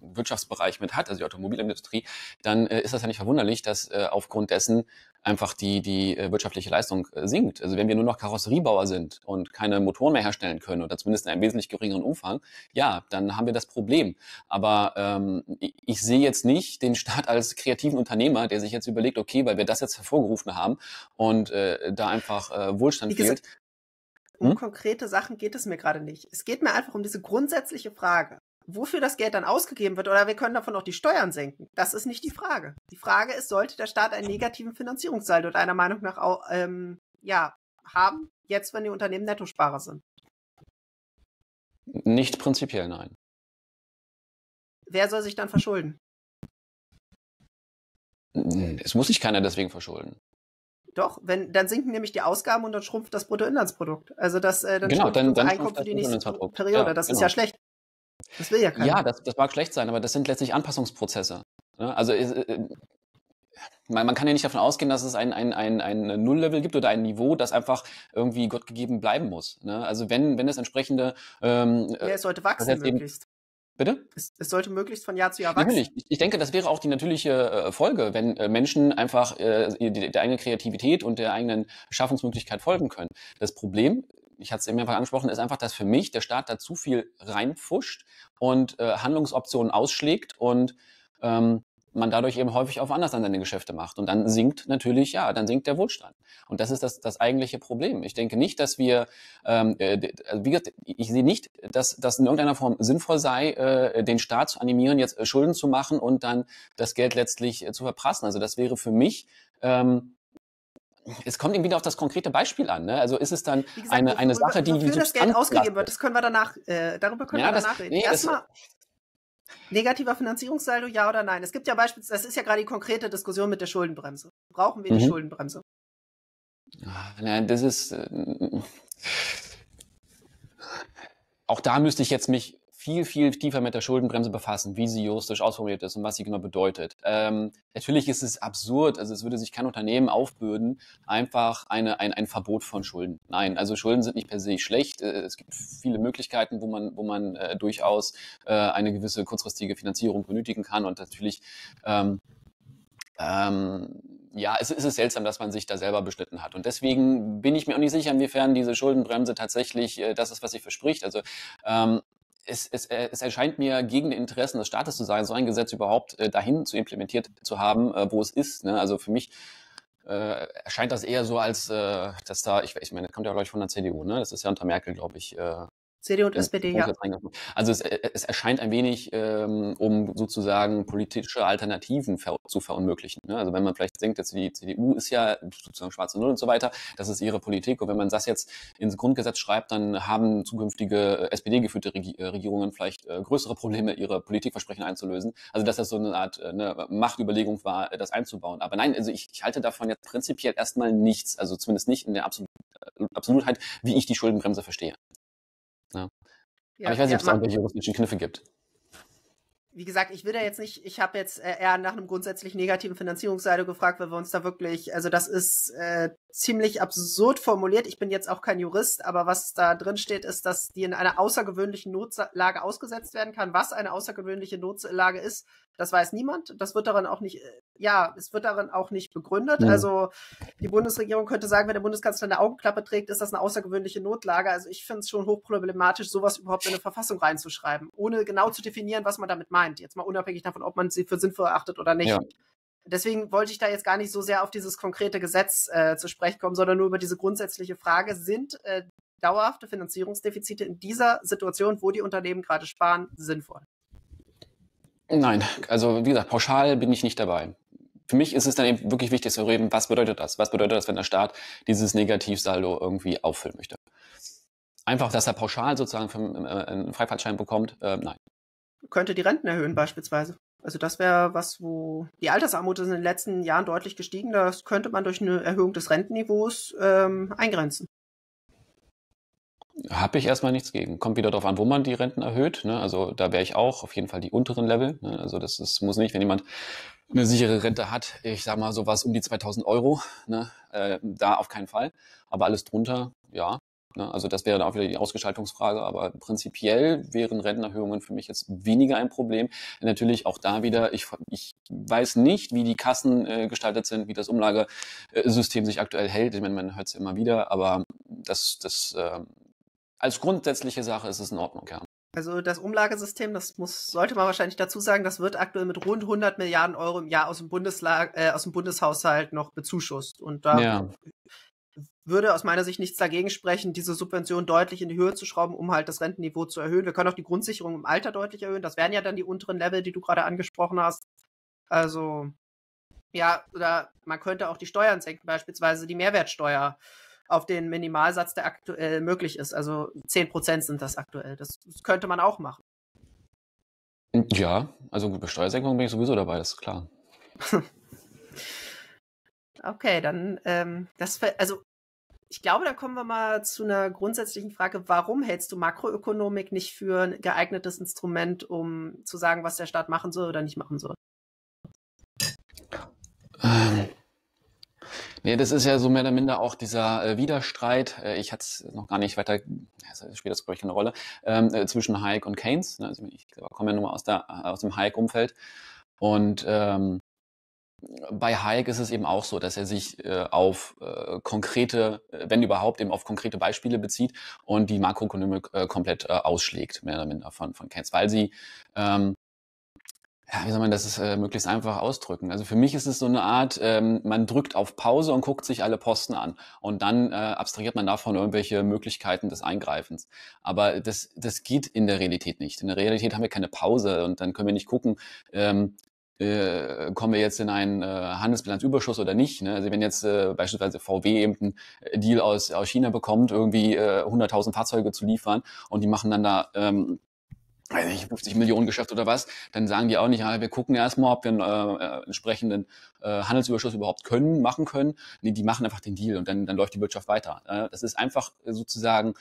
Wirtschaftsbereich mit hat, also die Automobilindustrie, dann ist das ja nicht verwunderlich, dass aufgrund dessen einfach die, die äh, wirtschaftliche Leistung äh, sinkt. Also wenn wir nur noch Karosseriebauer sind und keine Motoren mehr herstellen können oder zumindest in einem wesentlich geringeren Umfang, ja, dann haben wir das Problem. Aber ähm, ich sehe jetzt nicht den Staat als kreativen Unternehmer, der sich jetzt überlegt, okay, weil wir das jetzt hervorgerufen haben und äh, da einfach äh, Wohlstand fehlt. Um hm? konkrete Sachen geht es mir gerade nicht. Es geht mir einfach um diese grundsätzliche Frage. Wofür das Geld dann ausgegeben wird oder wir können davon auch die Steuern senken, das ist nicht die Frage. Die Frage ist, sollte der Staat einen negativen Finanzierungssaldo deiner Meinung nach auch, ähm, ja, haben, jetzt wenn die Unternehmen Nettosparer sind? Nicht prinzipiell, nein. Wer soll sich dann verschulden? Hm, es muss sich keiner deswegen verschulden. Doch, wenn, dann sinken nämlich die Ausgaben und dann schrumpft das Bruttoinlandsprodukt. Also das äh, dann genau, schrumpft dann, dann Einkommen für die nächste Periode. Ja, das genau. ist ja schlecht. Das will ja keiner. Ja, das, das mag schlecht sein, aber das sind letztlich Anpassungsprozesse. Ne? Also äh, äh, man, kann ja nicht davon ausgehen, dass es ein, ein, ein, ein Nulllevel gibt oder ein Niveau, das einfach irgendwie gottgegeben bleiben muss. Ne? Also wenn, wenn das entsprechende... Ähm, äh, ja, es sollte wachsen möglichst. Bitte? Es, es, sollte möglichst von Jahr zu Jahr wachsen. Natürlich. Ich denke, das wäre auch die natürliche Folge, wenn Menschen einfach äh, der eigenen Kreativität und der eigenen Schaffungsmöglichkeit folgen können. Das Problem ich hatte es eben mehrfach angesprochen, ist einfach, dass für mich der Staat da zu viel reinpfuscht und äh, Handlungsoptionen ausschlägt und ähm, man dadurch eben häufig auf anders an seine Geschäfte macht. Und dann sinkt natürlich, ja, dann sinkt der Wohlstand. Und das ist das, das eigentliche Problem. Ich denke nicht, dass wir, ähm, äh, also wie gesagt, ich sehe nicht, dass das in irgendeiner Form sinnvoll sei, äh, den Staat zu animieren, jetzt äh, Schulden zu machen und dann das Geld letztlich äh, zu verprassen. Also das wäre für mich ähm, es kommt eben wieder auf das konkrete Beispiel an. Ne? Also ist es dann gesagt, eine, eine Sache, die wofür das Geld ausgegeben wird, das können wir danach, äh, darüber können ja, wir das, danach reden. Nee, Erstmal negativer Finanzierungssaldo, ja oder nein? Es gibt ja beispielsweise, das ist ja gerade die konkrete Diskussion mit der Schuldenbremse. Brauchen wir mhm. die Schuldenbremse? Ah, na, das ist äh, auch da müsste ich jetzt mich viel, viel tiefer mit der Schuldenbremse befassen, wie sie juristisch ausformuliert ist und was sie genau bedeutet. Ähm, natürlich ist es absurd, also es würde sich kein Unternehmen aufbürden, einfach eine, ein, ein Verbot von Schulden. Nein, also Schulden sind nicht per se schlecht. Äh, es gibt viele Möglichkeiten, wo man, wo man äh, durchaus äh, eine gewisse kurzfristige Finanzierung benötigen kann und natürlich ähm, ähm, ja, es, es ist seltsam, dass man sich da selber beschnitten hat. Und deswegen bin ich mir auch nicht sicher, inwiefern diese Schuldenbremse tatsächlich äh, das ist, was sie verspricht. Also ähm, es, es, äh, es erscheint mir gegen die Interessen des Staates zu sein, so ein Gesetz überhaupt äh, dahin zu implementiert zu haben, äh, wo es ist. Ne? Also für mich äh, erscheint das eher so als, äh, dass da, ich, ich meine, das kommt ja, glaube ich, von der CDU, ne? Das ist ja unter Merkel, glaube ich, äh, CDU und SPD, ja. Also es, äh, es, erscheint ein wenig, ähm, um sozusagen politische Alternativen ver zu verunmöglichen. Ne? Also wenn man vielleicht denkt, jetzt die CDU ist ja sozusagen schwarze Null und so weiter, das ist ihre Politik. Und wenn man das jetzt ins Grundgesetz schreibt, dann haben zukünftige äh, SPD-geführte Reg äh, Regierungen vielleicht äh, größere Probleme, ihre Politikversprechen einzulösen. Also dass das so eine Art äh, eine Machtüberlegung war, das einzubauen. Aber nein, also ich, ich halte davon jetzt prinzipiell erstmal nichts. Also zumindest nicht in der absoluten Absolutheit, wie ich die Schuldenbremse verstehe. Ja. Ja, Aber ich weiß nicht, ob es irgendwelche juristischen Kniffe gibt wie gesagt, ich will da jetzt nicht, ich habe jetzt äh, eher nach einem grundsätzlich negativen Finanzierungsseite gefragt, weil wir uns da wirklich, also das ist äh, ziemlich absurd formuliert. Ich bin jetzt auch kein Jurist, aber was da drin steht, ist, dass die in einer außergewöhnlichen Notlage ausgesetzt werden kann. Was eine außergewöhnliche Notlage ist, das weiß niemand. Das wird daran auch nicht äh, ja, es wird darin auch nicht begründet. Ja. Also die Bundesregierung könnte sagen, wenn der Bundeskanzler eine Augenklappe trägt, ist das eine außergewöhnliche Notlage. Also ich finde es schon hochproblematisch, sowas überhaupt in eine Verfassung reinzuschreiben, ohne genau zu definieren, was man damit meint. Jetzt mal unabhängig davon, ob man sie für sinnvoll erachtet oder nicht. Ja. Deswegen wollte ich da jetzt gar nicht so sehr auf dieses konkrete Gesetz äh, zu sprechen kommen, sondern nur über diese grundsätzliche Frage, sind äh, dauerhafte Finanzierungsdefizite in dieser Situation, wo die Unternehmen gerade sparen, sinnvoll? Nein, also wie gesagt, pauschal bin ich nicht dabei für mich ist es dann eben wirklich wichtig zu reden, was bedeutet das? Was bedeutet das, wenn der Staat dieses Negativsaldo irgendwie auffüllen möchte? Einfach, dass er pauschal sozusagen für, äh, einen Freifahrtschein bekommt, äh, nein. Könnte die Renten erhöhen beispielsweise. Also das wäre was, wo die Altersarmut ist in den letzten Jahren deutlich gestiegen. Das könnte man durch eine Erhöhung des Rentenniveaus ähm, eingrenzen. Habe ich erstmal nichts gegen. Kommt wieder darauf an, wo man die Renten erhöht. Ne? Also da wäre ich auch auf jeden Fall die unteren Level. Ne? Also das ist, muss nicht, wenn jemand eine sichere Rente hat, ich sag mal so was um die 2000 Euro, ne, äh, da auf keinen Fall. Aber alles drunter, ja. Ne, also das wäre dann auch wieder die Ausgestaltungsfrage. Aber prinzipiell wären Rentenerhöhungen für mich jetzt weniger ein Problem. Natürlich auch da wieder, ich, ich weiß nicht, wie die Kassen äh, gestaltet sind, wie das Umlagesystem sich aktuell hält. Ich meine, man hört es immer wieder, aber das, das äh, als grundsätzliche Sache ist es in Ordnung, ja. Also das Umlagesystem, das muss, sollte man wahrscheinlich dazu sagen, das wird aktuell mit rund 100 Milliarden Euro im Jahr aus dem, Bundesla äh, aus dem Bundeshaushalt noch bezuschusst. Und da ja. würde aus meiner Sicht nichts dagegen sprechen, diese Subvention deutlich in die Höhe zu schrauben, um halt das Rentenniveau zu erhöhen. Wir können auch die Grundsicherung im Alter deutlich erhöhen. Das wären ja dann die unteren Level, die du gerade angesprochen hast. Also ja, oder man könnte auch die Steuern senken, beispielsweise die Mehrwertsteuer auf den Minimalsatz, der aktuell möglich ist. Also 10% sind das aktuell. Das, das könnte man auch machen. Ja, also gut, bei Steuersenkung bin ich sowieso dabei, das ist klar. okay, dann ähm, das also ich glaube, da kommen wir mal zu einer grundsätzlichen Frage, warum hältst du Makroökonomik nicht für ein geeignetes Instrument, um zu sagen, was der Staat machen soll oder nicht machen soll? Ähm, Nee, das ist ja so mehr oder minder auch dieser äh, Widerstreit, äh, ich hatte es noch gar nicht weiter, also spielt das glaube ich keine Rolle, ähm, äh, zwischen Hayek und Keynes. Ne? Also ich komme ja nur mal aus, der, äh, aus dem Hayek-Umfeld. Und ähm, bei Hayek ist es eben auch so, dass er sich äh, auf äh, konkrete, äh, wenn überhaupt, eben auf konkrete Beispiele bezieht und die Makroökonomik äh, komplett äh, ausschlägt, mehr oder minder von, von Keynes, weil sie ähm, ja, wie soll man das äh, möglichst einfach ausdrücken? Also für mich ist es so eine Art, ähm, man drückt auf Pause und guckt sich alle Posten an und dann äh, abstrahiert man davon irgendwelche Möglichkeiten des Eingreifens. Aber das, das geht in der Realität nicht. In der Realität haben wir keine Pause und dann können wir nicht gucken, ähm, äh, kommen wir jetzt in einen äh, Handelsbilanzüberschuss oder nicht. Ne? Also wenn jetzt äh, beispielsweise VW eben einen Deal aus, aus China bekommt, irgendwie äh, 100.000 Fahrzeuge zu liefern und die machen dann da ähm, weiß nicht, 50 Millionen Geschäft oder was, dann sagen die auch nicht, ah, wir gucken erstmal, ob wir einen äh, äh, entsprechenden äh, Handelsüberschuss überhaupt können, machen können. Nee, die machen einfach den Deal und dann, dann läuft die Wirtschaft weiter. Äh, das ist einfach äh, sozusagen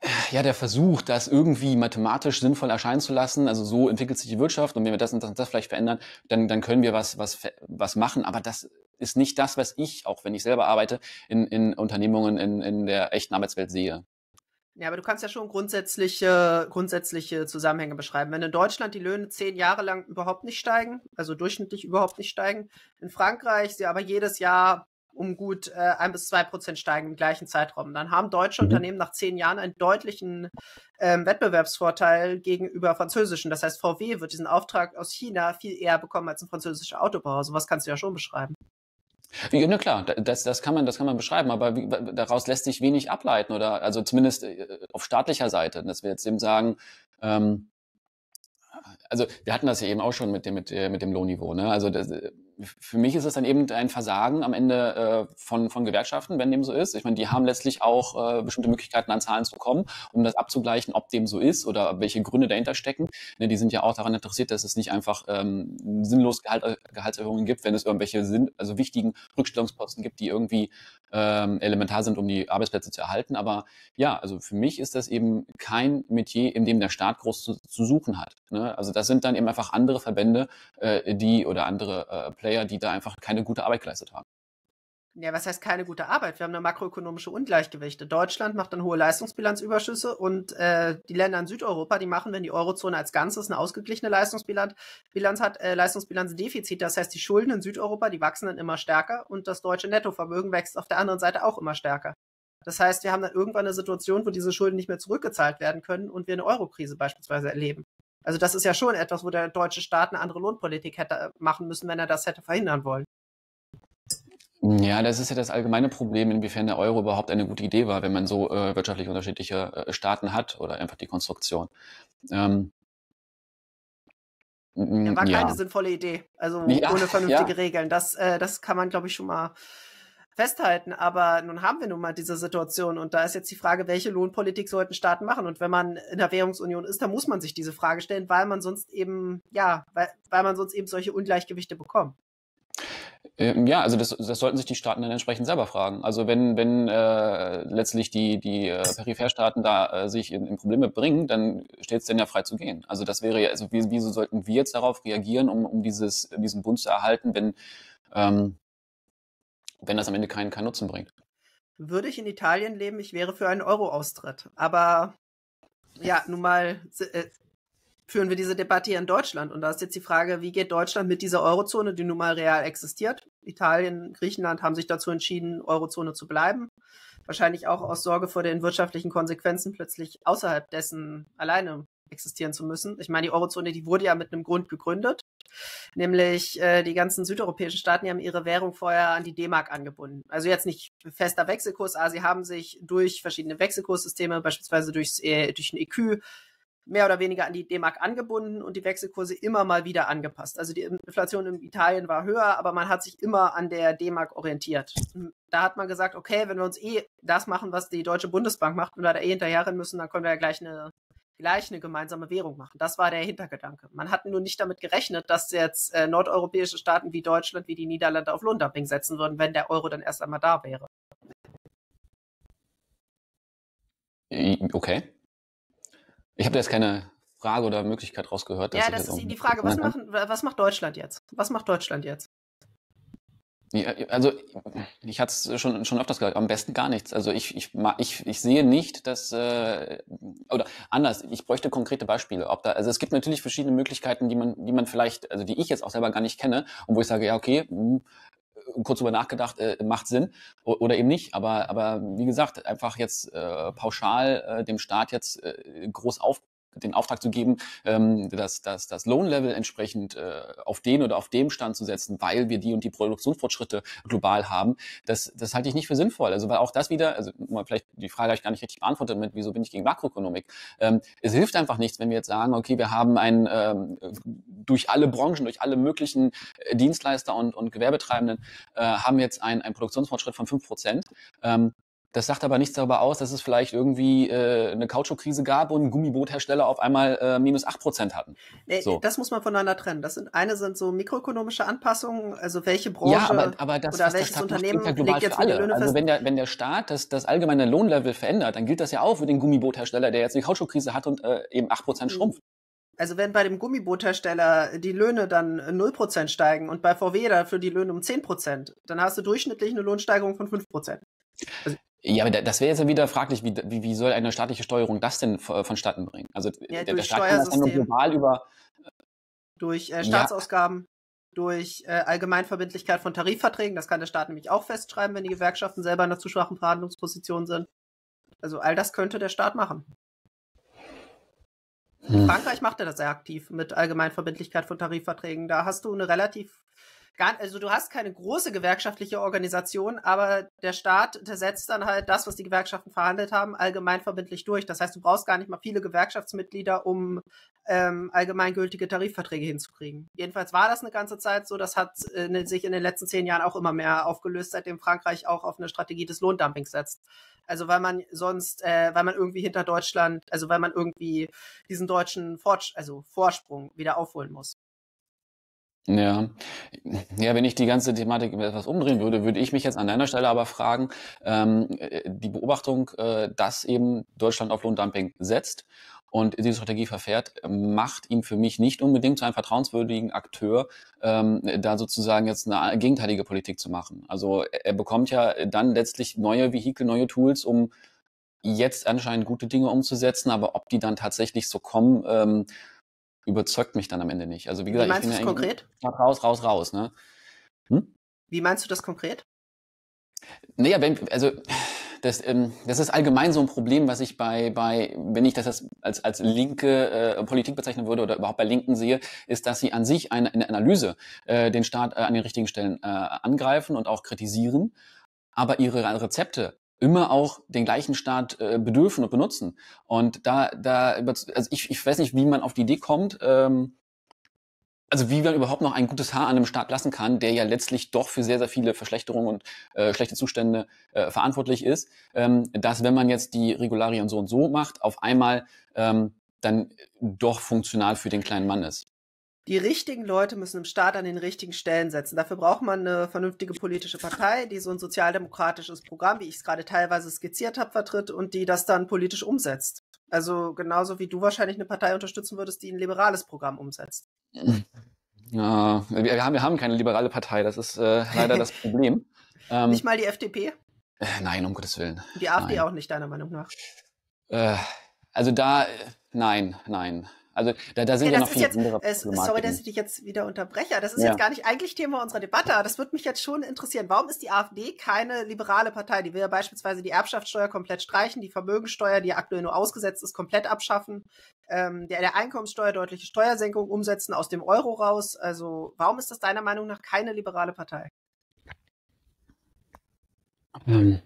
äh, ja, der Versuch, das irgendwie mathematisch sinnvoll erscheinen zu lassen, also so entwickelt sich die Wirtschaft und wenn wir das und das und das vielleicht verändern, dann, dann können wir was, was, was machen, aber das ist nicht das, was ich, auch wenn ich selber arbeite, in, in Unternehmungen in, in der echten Arbeitswelt sehe. Ja, aber du kannst ja schon grundsätzliche, grundsätzliche Zusammenhänge beschreiben. Wenn in Deutschland die Löhne zehn Jahre lang überhaupt nicht steigen, also durchschnittlich überhaupt nicht steigen, in Frankreich sie aber jedes Jahr um gut äh, ein bis zwei Prozent steigen im gleichen Zeitraum. Dann haben deutsche mhm. Unternehmen nach zehn Jahren einen deutlichen ähm, Wettbewerbsvorteil gegenüber französischen. Das heißt, VW wird diesen Auftrag aus China viel eher bekommen als ein französischer Autobauer. So was kannst du ja schon beschreiben. Wie, na klar, das, das, kann man, das kann man beschreiben, aber wie, daraus lässt sich wenig ableiten oder also zumindest äh, auf staatlicher Seite, dass wir jetzt eben sagen, ähm, also wir hatten das ja eben auch schon mit dem, mit, äh, mit dem Lohnniveau, ne? Also das, äh, für mich ist es dann eben ein Versagen am Ende äh, von, von Gewerkschaften, wenn dem so ist. Ich meine, die haben letztlich auch äh, bestimmte Möglichkeiten, an Zahlen zu kommen, um das abzugleichen, ob dem so ist oder welche Gründe dahinter stecken. Ne, die sind ja auch daran interessiert, dass es nicht einfach ähm, sinnlos Gehalt, äh, Gehaltserhöhungen gibt, wenn es irgendwelche Sinn, also wichtigen Rückstellungsposten gibt, die irgendwie ähm, elementar sind, um die Arbeitsplätze zu erhalten. Aber ja, also für mich ist das eben kein Metier, in dem der Staat groß zu, zu suchen hat. Ne? Also das sind dann eben einfach andere Verbände, äh, die oder andere äh, Player, Player, die da einfach keine gute Arbeit geleistet haben. Ja, was heißt keine gute Arbeit? Wir haben da makroökonomische Ungleichgewichte. Deutschland macht dann hohe Leistungsbilanzüberschüsse und äh, die Länder in Südeuropa, die machen, wenn die Eurozone als Ganzes eine ausgeglichene Leistungsbilanz Bilanz hat, äh, Leistungsbilanzdefizit. Das heißt, die Schulden in Südeuropa, die wachsen dann immer stärker und das deutsche Nettovermögen wächst auf der anderen Seite auch immer stärker. Das heißt, wir haben dann irgendwann eine Situation, wo diese Schulden nicht mehr zurückgezahlt werden können und wir eine Eurokrise beispielsweise erleben. Also das ist ja schon etwas, wo der deutsche Staat eine andere Lohnpolitik hätte äh, machen müssen, wenn er das hätte verhindern wollen. Ja, das ist ja das allgemeine Problem, inwiefern der Euro überhaupt eine gute Idee war, wenn man so äh, wirtschaftlich unterschiedliche äh, Staaten hat oder einfach die Konstruktion. Ähm, ja, war keine sinnvolle Idee, also ja, ohne vernünftige Regeln. Das, äh, das kann man, glaube ich, schon mal festhalten. Aber nun haben wir nun mal diese Situation und da ist jetzt die Frage, welche Lohnpolitik sollten Staaten machen? Und wenn man in der Währungsunion ist, dann muss man sich diese Frage stellen, weil man sonst eben, ja, weil, weil man sonst eben solche Ungleichgewichte bekommt. Ähm, ja, also das, das sollten sich die Staaten dann entsprechend selber fragen. Also wenn, wenn äh, letztlich die, die äh, Peripherstaaten da äh, sich in, in Probleme bringen, dann steht es denn ja frei zu gehen. Also das wäre ja, also wieso sollten wir jetzt darauf reagieren, um, um dieses, diesen Bund zu erhalten, wenn ähm, wenn das am Ende keinen, keinen Nutzen bringt. Würde ich in Italien leben, ich wäre für einen Euro-Austritt. Aber ja, nun mal äh, führen wir diese Debatte hier in Deutschland. Und da ist jetzt die Frage, wie geht Deutschland mit dieser Eurozone, die nun mal real existiert? Italien, Griechenland haben sich dazu entschieden, Eurozone zu bleiben. Wahrscheinlich auch aus Sorge vor den wirtschaftlichen Konsequenzen plötzlich außerhalb dessen alleine existieren zu müssen. Ich meine, die Eurozone, die wurde ja mit einem Grund gegründet. Nämlich äh, die ganzen südeuropäischen Staaten, die haben ihre Währung vorher an die D-Mark angebunden. Also jetzt nicht fester Wechselkurs, aber sie haben sich durch verschiedene Wechselkurssysteme, beispielsweise durchs, äh, durch ein EQ, mehr oder weniger an die D-Mark angebunden und die Wechselkurse immer mal wieder angepasst. Also die Inflation in Italien war höher, aber man hat sich immer an der D-Mark orientiert. Hm, da hat man gesagt, okay, wenn wir uns eh das machen, was die Deutsche Bundesbank macht und wir da eh hinterherren müssen, dann können wir ja gleich eine gleich eine gemeinsame Währung machen. Das war der Hintergedanke. Man hat nur nicht damit gerechnet, dass jetzt äh, nordeuropäische Staaten wie Deutschland, wie die Niederlande auf Lohndumping setzen würden, wenn der Euro dann erst einmal da wäre. Äh, okay. Ich habe jetzt keine Frage oder Möglichkeit rausgehört. Dass Ja, das ist die Frage. Was, machen, was macht Deutschland jetzt? Was macht Deutschland jetzt? Ja, also ich hatte es schon, schon öfters gesagt, am besten gar nichts. Also ich, ich, ich, ich sehe nicht, dass äh, oder anders, ich bräuchte konkrete Beispiele. Ob da, also es gibt natürlich verschiedene Möglichkeiten, die man, die man vielleicht, also die ich jetzt auch selber gar nicht kenne und wo ich sage, ja, okay, hm, kurz drüber nachgedacht, äh, macht Sinn oder eben nicht. Aber, aber wie gesagt, einfach jetzt äh, pauschal äh, dem Staat jetzt äh, groß auf, den Auftrag zu geben, ähm, das, das, das Lohnlevel entsprechend äh, auf den oder auf dem Stand zu setzen, weil wir die und die Produktionsfortschritte global haben, das, das halte ich nicht für sinnvoll. Also weil auch das wieder, also mal vielleicht die Frage habe ich gar nicht richtig beantwortet mit, wieso bin ich gegen Makroökonomik? Ähm, es hilft einfach nichts, wenn wir jetzt sagen, okay, wir haben ein ähm, durch alle Branchen, durch alle möglichen äh, Dienstleister und, und Gewerbetreibenden äh, haben jetzt ein ein Produktionsfortschritt von fünf Prozent. Ähm, das sagt aber nichts darüber aus, dass es vielleicht irgendwie äh, eine Kautschukrise gab und Gummiboothersteller auf einmal äh, minus acht Prozent hatten. Nee, so. Das muss man voneinander trennen. Das sind eine sind so mikroökonomische Anpassungen, also welche Branche ja, aber, aber das, oder welches das Unternehmen ja global jetzt für alle. Löhne also wenn der, wenn der Staat das, das allgemeine Lohnlevel verändert, dann gilt das ja auch für den Gummiboothersteller, der jetzt eine Kautschukrise hat und äh, eben acht Prozent mhm. schrumpft. Also wenn bei dem Gummiboothersteller die Löhne dann 0% steigen und bei VW dafür die Löhne um 10%, dann hast du durchschnittlich eine Lohnsteigerung von 5%. Also ja, aber das wäre jetzt wieder fraglich, wie, wie, soll eine staatliche Steuerung das denn äh, vonstatten bringen? Also äh, ja, der, der Staat kann das ja nur global über... Äh, durch äh, Staatsausgaben, ja. durch äh, Allgemeinverbindlichkeit von Tarifverträgen, das kann der Staat nämlich auch festschreiben, wenn die Gewerkschaften selber in einer zu schwachen Verhandlungsposition sind. Also all das könnte der Staat machen. In hm. Frankreich macht er das sehr aktiv mit Allgemeinverbindlichkeit von Tarifverträgen. Da hast du eine relativ gar, also du hast keine große gewerkschaftliche Organisation, aber der Staat der setzt dann halt das, was die Gewerkschaften verhandelt haben, allgemeinverbindlich durch. Das heißt, du brauchst gar nicht mal viele Gewerkschaftsmitglieder, um ähm, allgemeingültige Tarifverträge hinzukriegen. Jedenfalls war das eine ganze Zeit so. Das hat äh, ne, sich in den letzten zehn Jahren auch immer mehr aufgelöst, seitdem Frankreich auch auf eine Strategie des Lohndumpings setzt. Also weil man sonst, äh, weil man irgendwie hinter Deutschland, also weil man irgendwie diesen deutschen Fortsch also Vorsprung wieder aufholen muss. Ja. ja, wenn ich die ganze Thematik etwas umdrehen würde, würde ich mich jetzt an deiner Stelle aber fragen, ähm, äh, die Beobachtung, äh, dass eben Deutschland auf Lohndumping setzt und diese Strategie verfährt, macht ihn für mich nicht unbedingt zu einem vertrauenswürdigen Akteur, ähm, da sozusagen jetzt eine gegenteilige Politik zu machen. Also er bekommt ja dann letztlich neue Vehikel, neue Tools, um jetzt anscheinend gute Dinge umzusetzen, aber ob die dann tatsächlich so kommen, ähm, überzeugt mich dann am Ende nicht. Also wie gesagt, wie meinst ich bin ja konkret? raus, raus, raus. Ne? Hm? Wie meinst du das konkret? Naja, wenn, also das, ähm, das ist allgemein so ein Problem, was ich bei, bei wenn ich das als, als linke äh, Politik bezeichnen würde oder überhaupt bei Linken sehe, ist, dass sie an sich eine, in der Analyse äh, den Staat äh, an den richtigen Stellen äh, angreifen und auch kritisieren, aber ihre Rezepte immer auch den gleichen Staat äh, bedürfen und benutzen. Und da, da, also ich, ich weiß nicht, wie man auf die Idee kommt, ähm, also wie man überhaupt noch ein gutes Haar an einem Staat lassen kann, der ja letztlich doch für sehr, sehr viele Verschlechterungen und äh, schlechte Zustände äh, verantwortlich ist, ähm, dass wenn man jetzt die Regularien so und so macht, auf einmal ähm, dann doch funktional für den kleinen Mann ist die richtigen Leute müssen im Staat an den richtigen Stellen setzen. Dafür braucht man eine vernünftige politische Partei, die so ein sozialdemokratisches Programm, wie ich es gerade teilweise skizziert habe, vertritt und die das dann politisch umsetzt. Also genauso wie du wahrscheinlich eine Partei unterstützen würdest, die ein liberales Programm umsetzt. Hm. Ja, wir haben, wir haben keine liberale Partei, das ist äh, leider das Problem. Ähm, nicht mal die FDP? Äh, nein, um Gottes Willen. Die AfD nein. auch nicht, deiner Meinung nach? Äh, also da, äh, nein, nein. Also da, da sind ja, ja noch viele jetzt, andere äh, Sorry, dass ich dich jetzt wieder unterbreche. Das ist ja. jetzt gar nicht eigentlich Thema unserer Debatte. Das würde mich jetzt schon interessieren. Warum ist die AfD keine liberale Partei? Die will ja beispielsweise die Erbschaftssteuer komplett streichen, die Vermögensteuer, die ja aktuell nur ausgesetzt ist, komplett abschaffen, ähm, der, der Einkommenssteuer deutliche Steuersenkung umsetzen, aus dem Euro raus. Also warum ist das deiner Meinung nach keine liberale Partei? Ähm,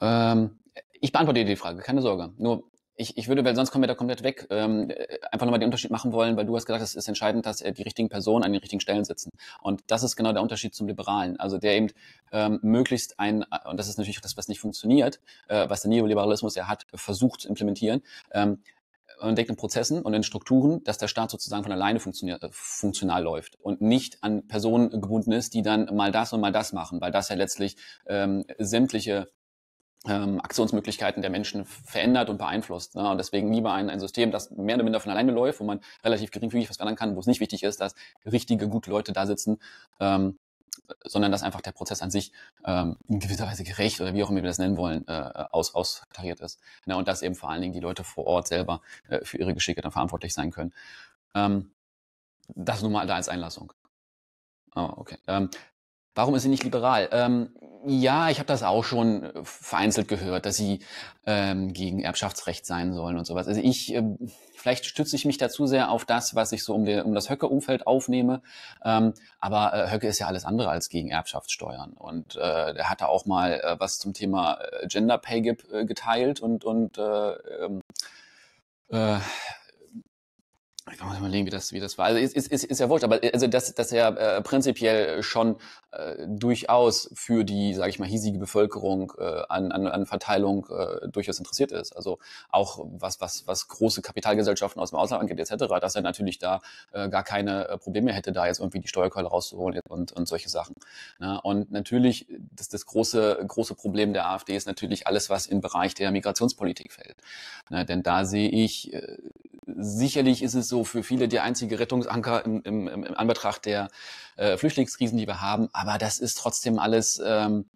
ähm, ich beantworte dir die Frage, keine Sorge. Nur ich, ich würde, weil sonst kommen wir da komplett weg, ähm, einfach nochmal den Unterschied machen wollen, weil du hast gesagt, es ist entscheidend, dass äh, die richtigen Personen an den richtigen Stellen sitzen. Und das ist genau der Unterschied zum Liberalen. Also der eben ähm, möglichst ein, äh, und das ist natürlich das, was nicht funktioniert, äh, was der Neoliberalismus ja hat, versucht zu implementieren, ähm, und denkt in Prozessen und in Strukturen, dass der Staat sozusagen von alleine äh, funktional läuft und nicht an Personen gebunden ist, die dann mal das und mal das machen, weil das ja letztlich ähm, sämtliche ähm, Aktionsmöglichkeiten der Menschen verändert und beeinflusst. Ne? Und deswegen lieber ein, ein System, das mehr oder minder von alleine läuft, wo man relativ geringfügig was verändern kann, wo es nicht wichtig ist, dass richtige, gute Leute da sitzen, ähm, sondern dass einfach der Prozess an sich ähm, in gewisser Weise gerecht oder wie auch immer wir das nennen wollen, äh, aus, austariert ist. Ne? Und dass eben vor allen Dingen die Leute vor Ort selber äh, für ihre Geschicke dann verantwortlich sein können. Ähm, das nun mal da als Einlassung. Oh, okay. Ähm, Warum ist sie nicht liberal? Ähm, ja, ich habe das auch schon äh, vereinzelt gehört, dass sie ähm, gegen Erbschaftsrecht sein sollen und sowas. Also ich, äh, vielleicht stütze ich mich dazu sehr auf das, was ich so um, der, um das Höcke-Umfeld aufnehme. Ähm, aber äh, Höcke ist ja alles andere als gegen Erbschaftssteuern. Und äh, er da auch mal äh, was zum Thema äh, Gender Pay Gap äh, geteilt und, und äh, ähm, äh, ich kann mal überlegen, wie das, wie das war. Also ist, ist, ist ja wurscht, aber äh, also dass, dass er äh, prinzipiell schon äh, durchaus für die, sage ich mal, hiesige Bevölkerung äh, an, an, an Verteilung äh, durchaus interessiert ist. Also auch was, was, was große Kapitalgesellschaften aus dem Ausland angeht, etc., dass er natürlich da äh, gar keine äh, Probleme hätte, da jetzt irgendwie die Steuerkeule rauszuholen und, und solche Sachen. Na, ne? und natürlich, das, das große, große Problem der AfD ist natürlich alles, was im Bereich der Migrationspolitik fällt. Na, ne? denn da sehe ich. Äh, sicherlich ist es so für viele der einzige Rettungsanker im, im, im im Anbetracht der äh, Flüchtlingskrisen, die wir haben. Aber das ist trotzdem alles ähm,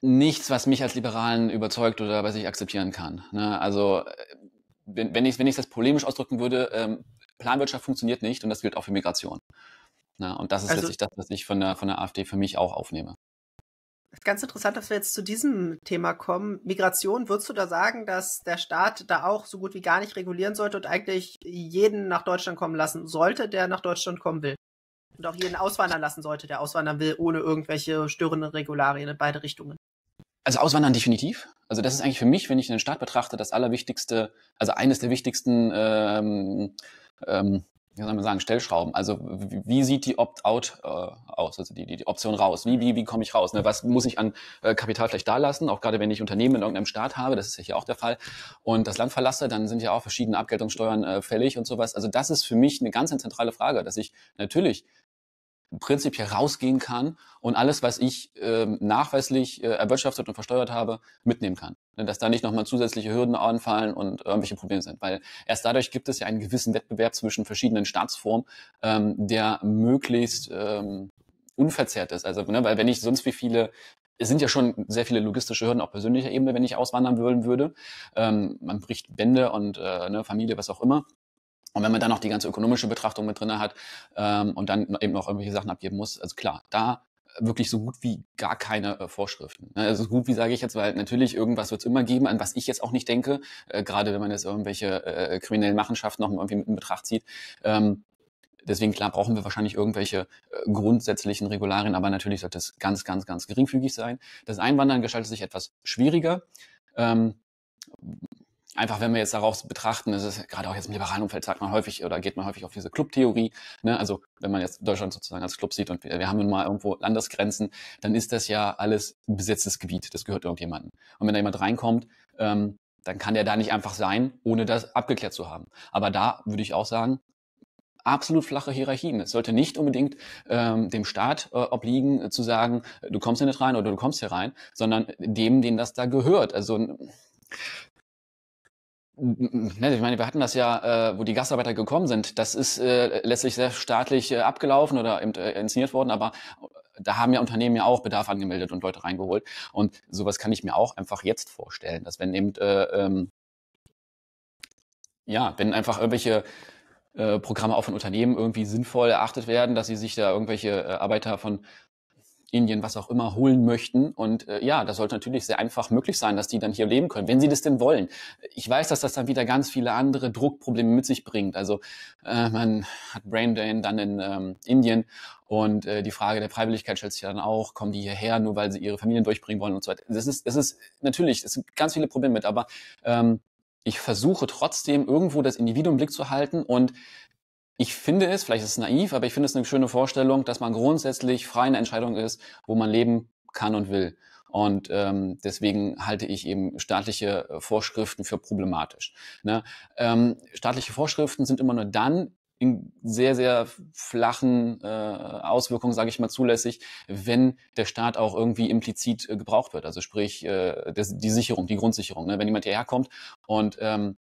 nichts, was mich als Liberalen überzeugt oder was ich akzeptieren kann. Ne? Also äh, wenn, wenn, ich, wenn ich das polemisch ausdrücken würde, ähm, Planwirtschaft funktioniert nicht und das gilt auch für Migration. Ne? Und das ist also, letztlich das, was ich von der, von der AfD für mich auch aufnehme. Ganz interessant, dass wir jetzt zu diesem Thema kommen. Migration, würdest du da sagen, dass der Staat da auch so gut wie gar nicht regulieren sollte und eigentlich jeden nach Deutschland kommen lassen sollte, der nach Deutschland kommen will? Und auch jeden auswandern lassen sollte, der auswandern will, ohne irgendwelche störenden Regularien in beide Richtungen? Also auswandern definitiv. Also das ist eigentlich für mich, wenn ich den Staat betrachte, das allerwichtigste, also eines der wichtigsten ähm, ähm, wie soll man sagen, Stellschrauben. Also wie sieht die Opt-out äh, aus, also die, die, die, Option raus? Wie, wie, wie komme ich raus? Ne? Was muss ich an äh, Kapital vielleicht da lassen? Auch gerade wenn ich Unternehmen in irgendeinem Staat habe, das ist ja hier auch der Fall, und das Land verlasse, dann sind ja auch verschiedene Abgeltungssteuern äh, fällig und sowas. Also das ist für mich eine ganz zentrale Frage, dass ich natürlich prinzipiell rausgehen kann und alles, was ich äh, nachweislich äh, erwirtschaftet und versteuert habe, mitnehmen kann. Ne, dass da nicht nochmal zusätzliche Hürden anfallen und irgendwelche Probleme sind. Weil erst dadurch gibt es ja einen gewissen Wettbewerb zwischen verschiedenen Staatsformen, ähm, der möglichst ähm, unverzerrt ist. Also, ne, weil wenn ich sonst wie viele es sind ja schon sehr viele logistische Hürden auf persönlicher Ebene, wenn ich auswandern wollen würde. Ähm, man bricht Bände und äh, ne, Familie, was auch immer. Und wenn man dann noch die ganze ökonomische Betrachtung mit drin hat ähm, und dann eben auch irgendwelche Sachen abgeben muss, also klar, da wirklich so gut wie gar keine äh, Vorschriften. Ne? Also so gut wie sage ich jetzt, weil natürlich irgendwas wird es immer geben, an was ich jetzt auch nicht denke, äh, gerade wenn man jetzt irgendwelche äh, äh kriminellen Machenschaften noch irgendwie mit in Betracht zieht. Ähm, deswegen klar brauchen wir wahrscheinlich irgendwelche äh, grundsätzlichen Regularien, aber natürlich sollte es ganz, ganz, ganz geringfügig sein. Das Einwandern gestaltet sich etwas schwieriger. Ähm, einfach wenn wir jetzt darauf betrachten, das ist gerade auch jetzt im liberalen Umfeld sagt man häufig oder geht man häufig auf diese Clubtheorie. Ne? Also wenn man jetzt Deutschland sozusagen als Club sieht und wir, wir haben nun mal irgendwo Landesgrenzen, dann ist das ja alles besetztes Gebiet, das gehört irgendjemandem. Und wenn da jemand reinkommt, ähm, dann kann der da nicht einfach sein, ohne das abgeklärt zu haben. Aber da würde ich auch sagen, absolut flache Hierarchien. Es sollte nicht unbedingt ähm, dem Staat äh, obliegen, äh, zu sagen, du kommst hier nicht rein oder du kommst hier rein, sondern dem, den das da gehört. Also Ne, ich meine, wir hatten das ja, äh, wo die Gastarbeiter gekommen sind. Das ist äh, letztlich sehr staatlich äh, abgelaufen oder äh, inszeniert worden, aber äh, da haben ja Unternehmen ja auch Bedarf angemeldet und Leute reingeholt. Und sowas kann ich mir auch einfach jetzt vorstellen, dass wenn eben, äh, ähm, ja, wenn einfach irgendwelche äh, Programme auch von Unternehmen irgendwie sinnvoll erachtet werden, dass sie sich da irgendwelche äh, Arbeiter von Indien, was auch immer, holen möchten. Und äh, ja, das sollte natürlich sehr einfach möglich sein, dass die dann hier leben können, wenn sie das denn wollen. Ich weiß, dass das dann wieder ganz viele andere Druckprobleme mit sich bringt. Also äh, man hat Braindrain dann in ähm, Indien und äh, die Frage der Freiwilligkeit stellt sich dann auch, kommen die hierher, nur weil sie ihre Familien durchbringen wollen und so weiter. Das ist, das ist natürlich, es sind ganz viele Probleme mit, aber ähm, ich versuche trotzdem irgendwo das Individuum im Blick zu halten und ich finde es, vielleicht ist es naiv, aber ich finde es eine schöne Vorstellung, dass man grundsätzlich frei in der Entscheidung ist, wo man leben kann und will. Und ähm, deswegen halte ich eben staatliche äh, Vorschriften für problematisch. Ne? Ähm, staatliche Vorschriften sind immer nur dann in sehr, sehr flachen äh, Auswirkungen, sage ich mal, zulässig, wenn der Staat auch irgendwie implizit äh, gebraucht wird. Also sprich äh, das, die Sicherung, die Grundsicherung. Ne? Wenn jemand hierher kommt und ähm,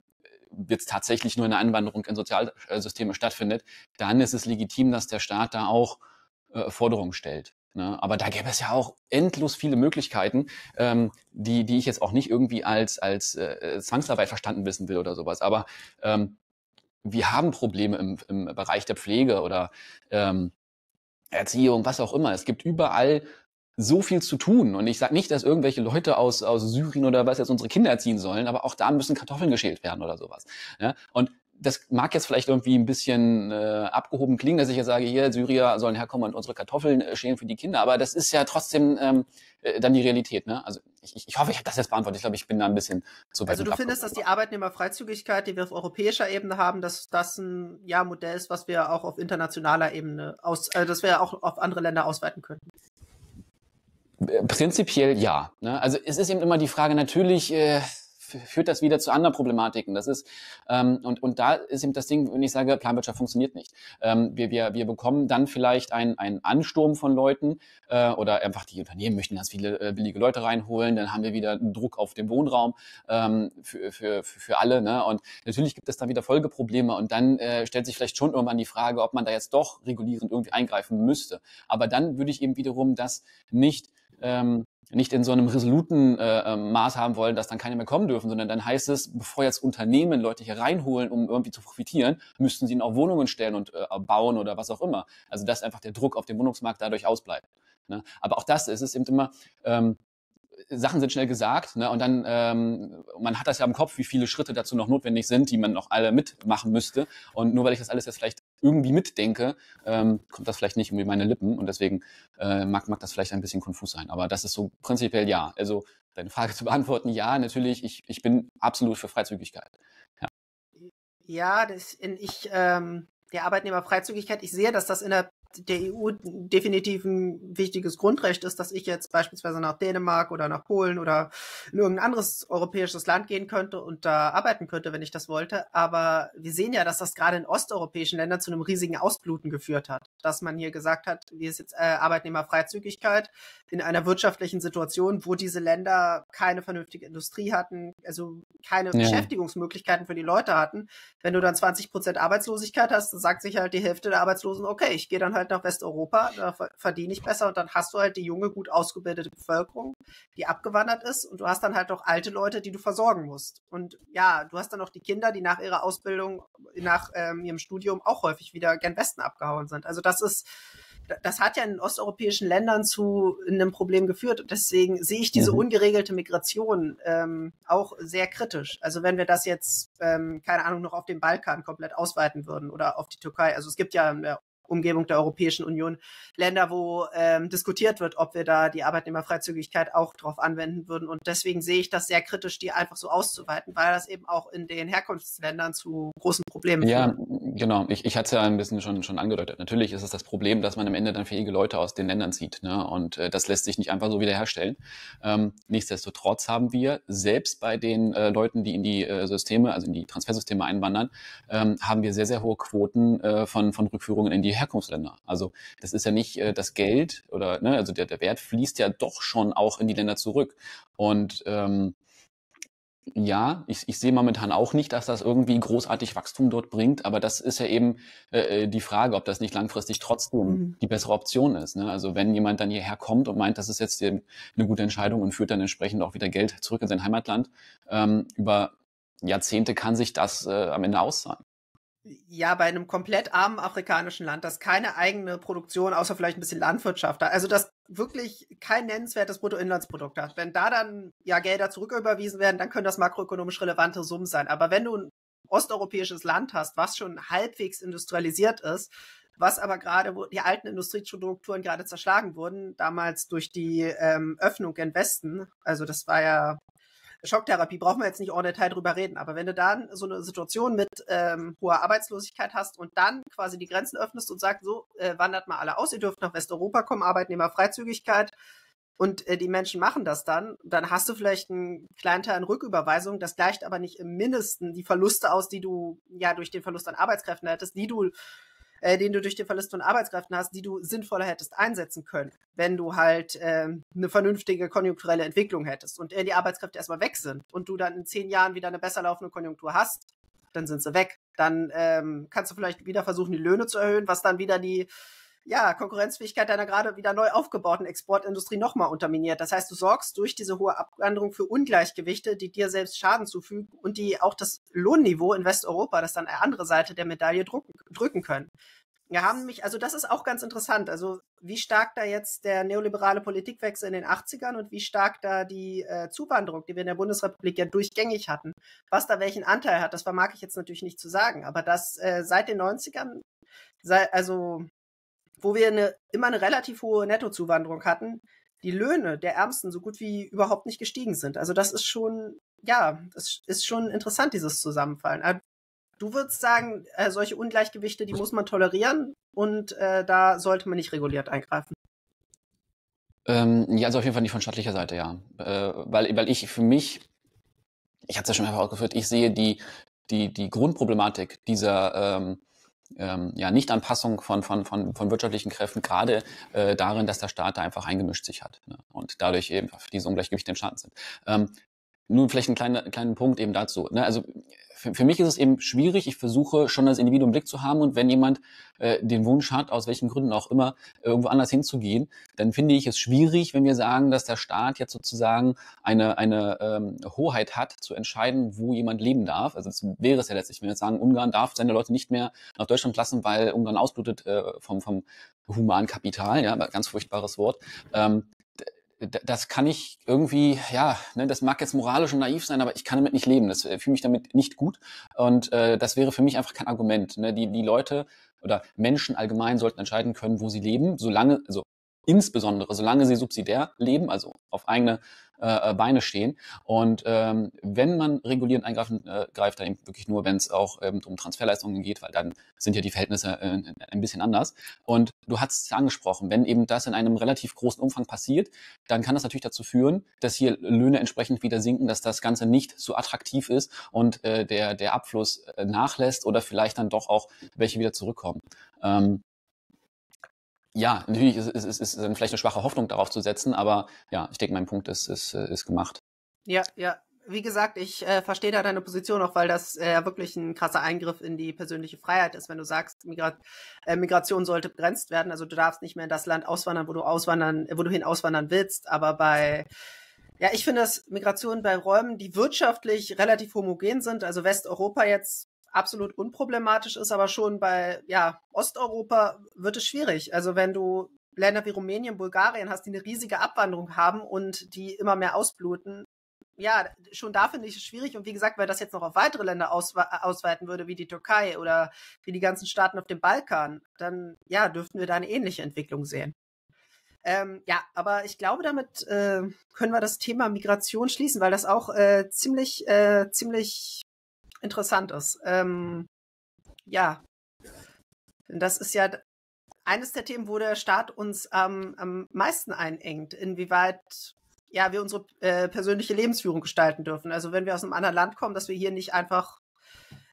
jetzt tatsächlich nur eine Einwanderung in Sozialsysteme stattfindet, dann ist es legitim, dass der Staat da auch äh, Forderungen stellt. Ne? Aber da gäbe es ja auch endlos viele Möglichkeiten, ähm, die, die ich jetzt auch nicht irgendwie als, als äh, äh Zwangsarbeit verstanden wissen will oder sowas. Aber ähm, wir haben Probleme im, im Bereich der Pflege oder ähm, Erziehung, was auch immer. Es gibt überall so viel zu tun. Und ich sage nicht, dass irgendwelche Leute aus, aus Syrien oder was jetzt unsere Kinder erziehen sollen, aber auch da müssen Kartoffeln geschält werden oder sowas. Ja? Und das mag jetzt vielleicht irgendwie ein bisschen äh, abgehoben klingen, dass ich jetzt sage, hier, Syrier sollen herkommen und unsere Kartoffeln äh, schälen für die Kinder, aber das ist ja trotzdem ähm, äh, dann die Realität. Ne? Also ich, ich hoffe, ich habe das jetzt beantwortet. Ich glaube, ich bin da ein bisschen zu weit. Also du findest, dass die Arbeitnehmerfreizügigkeit, die wir auf europäischer Ebene haben, dass das ein ja, Modell ist, was wir auch auf internationaler Ebene aus, äh, dass wir auch auf andere Länder ausweiten könnten. Prinzipiell ja. Ne? Also es ist eben immer die Frage, natürlich äh, führt das wieder zu anderen Problematiken. Das ist ähm, und und da ist eben das Ding, wenn ich sage, Planwirtschaft funktioniert nicht. Ähm, wir, wir wir bekommen dann vielleicht einen einen Ansturm von Leuten äh, oder einfach die Unternehmen möchten ganz viele äh, billige Leute reinholen. Dann haben wir wieder einen Druck auf den Wohnraum ähm, für, für für alle. Ne? Und natürlich gibt es dann wieder Folgeprobleme und dann äh, stellt sich vielleicht schon irgendwann die Frage, ob man da jetzt doch regulierend irgendwie eingreifen müsste. Aber dann würde ich eben wiederum das nicht ähm, nicht in so einem resoluten äh, ähm, Maß haben wollen, dass dann keine mehr kommen dürfen, sondern dann heißt es, bevor jetzt Unternehmen Leute hier reinholen, um irgendwie zu profitieren, müssten sie ihnen auch Wohnungen stellen und äh, bauen oder was auch immer. Also dass einfach der Druck auf den Wohnungsmarkt dadurch ausbleibt. Ne? Aber auch das ist es eben immer, ähm, Sachen sind schnell gesagt ne? und dann, ähm, man hat das ja im Kopf, wie viele Schritte dazu noch notwendig sind, die man noch alle mitmachen müsste. Und nur weil ich das alles jetzt vielleicht irgendwie mitdenke, ähm, kommt das vielleicht nicht um meine Lippen und deswegen äh, mag, mag das vielleicht ein bisschen konfus sein. Aber das ist so prinzipiell ja. Also deine Frage zu beantworten, ja, natürlich, ich, ich bin absolut für Freizügigkeit. Ja, ja das in, ich, ähm, der Arbeitnehmerfreizügigkeit, ich sehe, dass das in der der EU definitiv ein wichtiges Grundrecht ist, dass ich jetzt beispielsweise nach Dänemark oder nach Polen oder in irgendein anderes europäisches Land gehen könnte und da arbeiten könnte, wenn ich das wollte. Aber wir sehen ja, dass das gerade in osteuropäischen Ländern zu einem riesigen Ausbluten geführt hat, dass man hier gesagt hat, wie ist jetzt äh, Arbeitnehmerfreizügigkeit in einer wirtschaftlichen Situation, wo diese Länder keine vernünftige Industrie hatten, also keine ja. Beschäftigungsmöglichkeiten für die Leute hatten. Wenn du dann 20 Prozent Arbeitslosigkeit hast, dann sagt sich halt die Hälfte der Arbeitslosen, okay, ich gehe dann halt halt nach Westeuropa, da verdiene ich besser und dann hast du halt die junge, gut ausgebildete Bevölkerung, die abgewandert ist und du hast dann halt auch alte Leute, die du versorgen musst. Und ja, du hast dann auch die Kinder, die nach ihrer Ausbildung, nach ähm, ihrem Studium auch häufig wieder gern Westen abgehauen sind. Also das ist, das hat ja in osteuropäischen Ländern zu einem Problem geführt. Und deswegen sehe ich diese mhm. ungeregelte Migration ähm, auch sehr kritisch. Also wenn wir das jetzt, ähm, keine Ahnung, noch auf den Balkan komplett ausweiten würden oder auf die Türkei. Also es gibt ja in Umgebung der Europäischen Union Länder, wo ähm, diskutiert wird, ob wir da die Arbeitnehmerfreizügigkeit auch drauf anwenden würden. Und deswegen sehe ich das sehr kritisch, die einfach so auszuweiten, weil das eben auch in den Herkunftsländern zu großen Problemen ja, führt. Ja, genau. Ich, ich hatte es ja ein bisschen schon, schon angedeutet. Natürlich ist es das Problem, dass man am Ende dann fähige Leute aus den Ländern zieht. Ne? Und äh, das lässt sich nicht einfach so wiederherstellen. Ähm, nichtsdestotrotz haben wir selbst bei den äh, Leuten, die in die äh, Systeme, also in die Transfersysteme einwandern, ähm, haben wir sehr, sehr hohe Quoten äh, von, von Rückführungen in die Herkunftsländer. Also das ist ja nicht äh, das Geld oder ne, also der, der Wert fließt ja doch schon auch in die Länder zurück. Und ähm, ja, ich, ich sehe momentan auch nicht, dass das irgendwie großartig Wachstum dort bringt, aber das ist ja eben äh, äh die Frage, ob das nicht langfristig trotzdem mhm. die bessere Option ist. Ne? Also wenn jemand dann hierher kommt und meint, das ist jetzt eine gute Entscheidung und führt dann entsprechend auch wieder Geld zurück in sein Heimatland, ähm, über Jahrzehnte kann sich das äh, am Ende auszahlen ja, bei einem komplett armen afrikanischen Land, das keine eigene Produktion, außer vielleicht ein bisschen Landwirtschaft hat, also das wirklich kein nennenswertes Bruttoinlandsprodukt hat. Wenn da dann ja Gelder zurücküberwiesen werden, dann können das makroökonomisch relevante Summen sein. Aber wenn du ein osteuropäisches Land hast, was schon halbwegs industrialisiert ist, was aber gerade, wo die alten Industriestrukturen gerade zerschlagen wurden, damals durch die ähm, Öffnung in Westen, also das war ja Schocktherapie brauchen wir jetzt nicht en Detail drüber reden, aber wenn du dann so eine Situation mit ähm, hoher Arbeitslosigkeit hast und dann quasi die Grenzen öffnest und sagst, so äh, wandert mal alle aus, ihr dürft nach Westeuropa kommen, Arbeitnehmerfreizügigkeit und äh, die Menschen machen das dann, dann hast du vielleicht einen kleinen Teil an Rücküberweisung, das gleicht aber nicht im Mindesten die Verluste aus, die du ja durch den Verlust an Arbeitskräften hättest, die du äh, den du durch die Verlust von Arbeitskräften hast, die du sinnvoller hättest einsetzen können, wenn du halt äh, eine vernünftige konjunkturelle Entwicklung hättest und äh, die Arbeitskräfte erstmal weg sind und du dann in zehn Jahren wieder eine besser laufende Konjunktur hast, dann sind sie weg. Dann ähm, kannst du vielleicht wieder versuchen, die Löhne zu erhöhen, was dann wieder die ja, Konkurrenzfähigkeit deiner gerade wieder neu aufgebauten Exportindustrie nochmal unterminiert. Das heißt, du sorgst durch diese hohe Abwanderung für Ungleichgewichte, die dir selbst Schaden zufügen und die auch das Lohnniveau in Westeuropa, das dann eine andere Seite der Medaille drücken, drücken können. Wir haben mich, also das ist auch ganz interessant. Also wie stark da jetzt der neoliberale Politikwechsel in den 80ern und wie stark da die äh, Zuwanderung, die wir in der Bundesrepublik ja durchgängig hatten, was da welchen Anteil hat, das vermag ich jetzt natürlich nicht zu sagen. Aber das äh, seit den 90ern, sei, also wo wir eine, immer eine relativ hohe Nettozuwanderung hatten, die Löhne der Ärmsten so gut wie überhaupt nicht gestiegen sind. Also das ist schon, ja, das ist schon interessant, dieses Zusammenfallen. Äh, du würdest sagen, äh, solche Ungleichgewichte, die muss man tolerieren und äh, da sollte man nicht reguliert eingreifen. Ähm, ja, also auf jeden Fall nicht von staatlicher Seite, ja. Äh, weil, weil ich für mich, ich hatte es ja schon mehrfach ausgeführt, ich sehe die, die, die Grundproblematik dieser ähm, ähm, ja, Nichtanpassung von, von, von, von wirtschaftlichen Kräften, gerade äh, darin, dass der Staat da einfach eingemischt sich hat ne? und dadurch eben diese Ungleichgewichte entstanden sind. Ähm, nun vielleicht einen kleinen, kleinen Punkt eben dazu. Ne? Also für, für mich ist es eben schwierig. Ich versuche schon das Individuum im Blick zu haben und wenn jemand äh, den Wunsch hat, aus welchen Gründen auch immer, irgendwo anders hinzugehen, dann finde ich es schwierig, wenn wir sagen, dass der Staat jetzt sozusagen eine, eine ähm, Hoheit hat, zu entscheiden, wo jemand leben darf. Also das wäre es ja letztlich, wenn wir jetzt sagen, Ungarn darf seine Leute nicht mehr nach Deutschland lassen, weil Ungarn ausblutet äh, vom, vom Humankapital, ja, ganz furchtbares Wort. Ähm, das kann ich irgendwie, ja, ne, das mag jetzt moralisch und naiv sein, aber ich kann damit nicht leben. Das äh, fühle mich damit nicht gut. Und äh, das wäre für mich einfach kein Argument. Ne? Die, die Leute oder Menschen allgemein sollten entscheiden können, wo sie leben, solange, also insbesondere solange sie subsidiär leben, also auf eigene äh, äh, Beine stehen. Und ähm, wenn man regulierend eingreifen äh, greift, dann eben wirklich nur, wenn es auch ähm, um Transferleistungen geht, weil dann sind ja die Verhältnisse äh, ein bisschen anders. Und du hast es angesprochen, wenn eben das in einem relativ großen Umfang passiert, dann kann das natürlich dazu führen, dass hier Löhne entsprechend wieder sinken, dass das Ganze nicht so attraktiv ist und äh, der, der Abfluss äh, nachlässt oder vielleicht dann doch auch welche wieder zurückkommen. Ähm, ja, natürlich ist es ist, ist, ist vielleicht eine schwache Hoffnung darauf zu setzen, aber ja, ich denke, mein Punkt ist, ist, ist gemacht. Ja, ja. Wie gesagt, ich äh, verstehe da deine Position auch, weil das äh, wirklich ein krasser Eingriff in die persönliche Freiheit ist, wenn du sagst, Migra äh, Migration sollte begrenzt werden. Also du darfst nicht mehr in das Land auswandern, wo du auswandern, wo du hin auswandern willst. Aber bei ja, ich finde, dass Migration bei Räumen, die wirtschaftlich relativ homogen sind, also Westeuropa jetzt absolut unproblematisch ist, aber schon bei ja, Osteuropa wird es schwierig. Also wenn du Länder wie Rumänien, Bulgarien hast, die eine riesige Abwanderung haben und die immer mehr ausbluten, ja, schon da finde ich es schwierig. Und wie gesagt, wenn das jetzt noch auf weitere Länder auswe ausweiten würde, wie die Türkei oder wie die ganzen Staaten auf dem Balkan, dann ja, dürften wir da eine ähnliche Entwicklung sehen. Ähm, ja, aber ich glaube, damit äh, können wir das Thema Migration schließen, weil das auch äh, ziemlich, äh, ziemlich interessant ist. Ähm, ja, das ist ja eines der Themen, wo der Staat uns ähm, am meisten einengt, inwieweit ja, wir unsere äh, persönliche Lebensführung gestalten dürfen. Also wenn wir aus einem anderen Land kommen, dass wir hier nicht einfach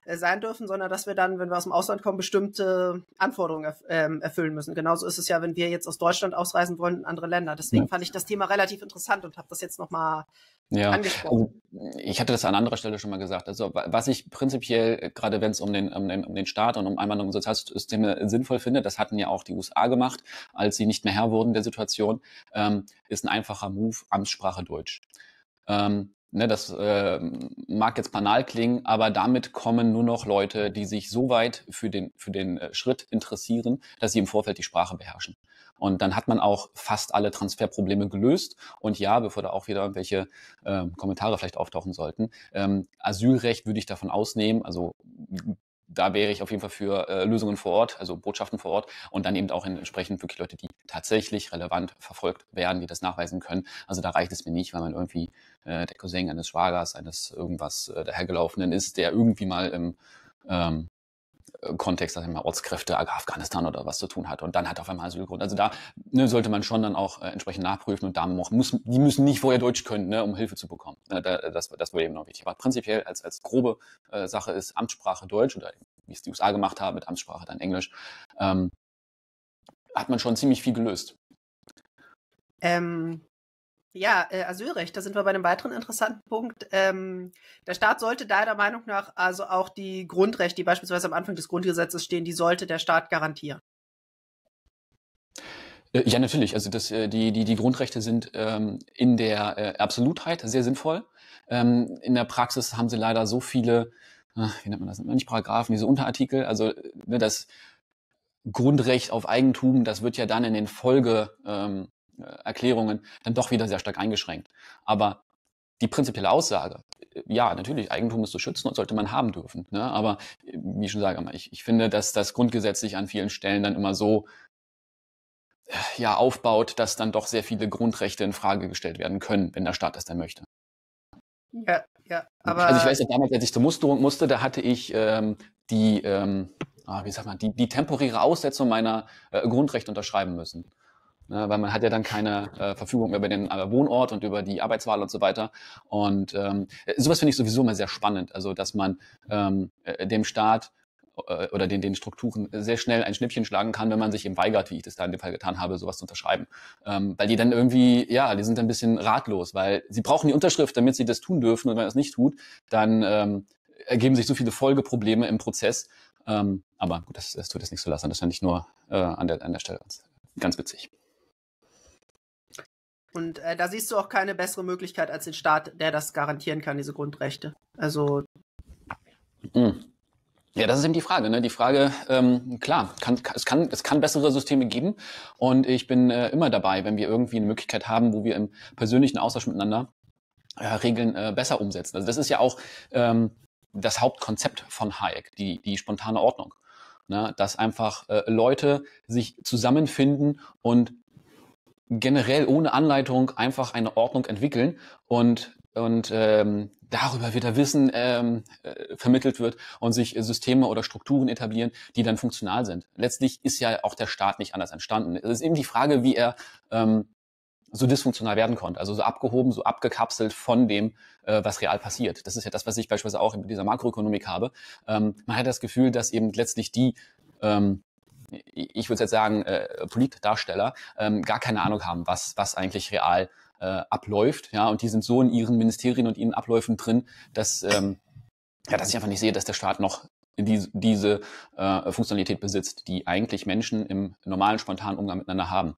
äh, sein dürfen, sondern dass wir dann, wenn wir aus dem Ausland kommen, bestimmte Anforderungen ähm, erfüllen müssen. Genauso ist es ja, wenn wir jetzt aus Deutschland ausreisen wollen in andere Länder. Deswegen ja. fand ich das Thema relativ interessant und habe das jetzt nochmal ja. angesprochen. Also ich hatte das an anderer Stelle schon mal gesagt. Also was ich prinzipiell, äh, gerade wenn es um den, um, den, um den Staat und um Einwanderung und Sozialsysteme sinnvoll finde, das hatten ja auch die USA gemacht, als sie nicht mehr Herr wurden der Situation, ähm, ist ein einfacher Move, Amtssprache Deutsch. Ähm, ne, das äh, mag jetzt banal klingen, aber damit kommen nur noch Leute, die sich so weit für den, für den äh, Schritt interessieren, dass sie im Vorfeld die Sprache beherrschen. Und dann hat man auch fast alle Transferprobleme gelöst. Und ja, bevor da auch wieder irgendwelche äh, Kommentare vielleicht auftauchen sollten, ähm, Asylrecht würde ich davon ausnehmen, also da wäre ich auf jeden Fall für äh, Lösungen vor Ort, also Botschaften vor Ort und dann eben auch entsprechend wirklich Leute, die tatsächlich relevant verfolgt werden, die das nachweisen können. Also da reicht es mir nicht, weil man irgendwie äh, der Cousin eines Schwagers, eines irgendwas äh, dahergelaufenen ist, der irgendwie mal im ähm, Kontext, dass einmal Ortskräfte Afghanistan oder was zu tun hat und dann hat auf einmal Asylgrund. Also da ne, sollte man schon dann auch äh, entsprechend nachprüfen und da muss, die müssen nicht vorher Deutsch können, ne, um Hilfe zu bekommen. Ne, da, das, das wäre eben noch wichtig. Aber prinzipiell als, als grobe äh, Sache ist Amtssprache Deutsch oder wie es die USA gemacht haben, mit Amtssprache dann Englisch, ähm, hat man schon ziemlich viel gelöst. Ähm, ja, äh, Asylrecht, da sind wir bei einem weiteren interessanten Punkt. Ähm, der Staat sollte deiner Meinung nach also auch die Grundrechte, die beispielsweise am Anfang des Grundgesetzes stehen, die sollte der Staat garantieren. Äh, ja, natürlich. Also das, äh, die, die, die Grundrechte sind ähm, in der äh, Absolutheit sehr sinnvoll. Ähm, in der Praxis haben sie leider so viele, äh, wie nennt man das, nicht Paragraphen, diese Unterartikel, also äh, ne, das Grundrecht auf Eigentum, das wird ja dann in den Folge, ähm, äh, Erklärungen dann doch wieder sehr stark eingeschränkt. Aber die prinzipielle Aussage, äh, ja, natürlich, Eigentum ist zu schützen und sollte man haben dürfen. Ne? Aber äh, wie ich schon sage, ich, ich finde, dass das grundgesetzlich an vielen Stellen dann immer so ja, aufbaut, dass dann doch sehr viele Grundrechte in Frage gestellt werden können, wenn der Staat das dann möchte. Ja, ja, aber. Also ich weiß ja, damals, als ich zur Musterung musste, da hatte ich ähm, die, ähm, ah, wie sagt man, die, die temporäre Aussetzung meiner äh, Grundrechte unterschreiben müssen ne? weil man hat ja dann keine äh, Verfügung mehr über den äh, Wohnort und über die Arbeitswahl und so weiter. Und ähm, sowas finde ich sowieso immer sehr spannend, also dass man ähm, äh, dem Staat äh, oder den, den Strukturen sehr schnell ein Schnippchen schlagen kann, wenn man sich eben weigert, wie ich das da in dem Fall getan habe, sowas zu unterschreiben. Ähm, weil die dann irgendwie, ja, die sind dann ein bisschen ratlos, weil sie brauchen die Unterschrift, damit sie das tun dürfen und wenn man das nicht tut, dann ähm, ergeben sich so viele Folgeprobleme im Prozess. Ähm, aber gut, das, das tut jetzt nicht so lassen, das fände ich nur äh, an, der, an der Stelle ganz witzig. Und äh, da siehst du auch keine bessere Möglichkeit als den Staat, der das garantieren kann, diese Grundrechte. Also. Mhm. Ja, das ist eben die Frage. Ne? Die Frage, ähm, klar, kann, es, kann, es kann bessere Systeme geben. Und ich bin äh, immer dabei, wenn wir irgendwie eine Möglichkeit haben, wo wir im persönlichen Austausch miteinander äh, Regeln äh, besser umsetzen. Also das ist ja auch ähm, das Hauptkonzept von Hayek, die, die spontane Ordnung. Ne? Dass einfach äh, Leute sich zusammenfinden und generell ohne Anleitung einfach eine Ordnung entwickeln und und ähm, darüber wieder Wissen ähm, äh, vermittelt wird und sich Systeme oder Strukturen etablieren, die dann funktional sind. Letztlich ist ja auch der Staat nicht anders entstanden. Es ist eben die Frage, wie er ähm, so dysfunktional werden konnte, also so abgehoben, so abgekapselt von dem, äh, was real passiert. Das ist ja das, was ich beispielsweise auch in dieser Makroökonomik habe. Ähm, man hat das Gefühl, dass eben letztlich die ähm, ich würde jetzt sagen, äh, Politdarsteller, ähm, gar keine Ahnung haben, was, was eigentlich real äh, abläuft. Ja, und die sind so in ihren Ministerien und ihren Abläufen drin, dass, ähm, ja, dass ich einfach nicht sehe, dass der Staat noch die, diese äh, Funktionalität besitzt, die eigentlich Menschen im normalen, spontanen Umgang miteinander haben.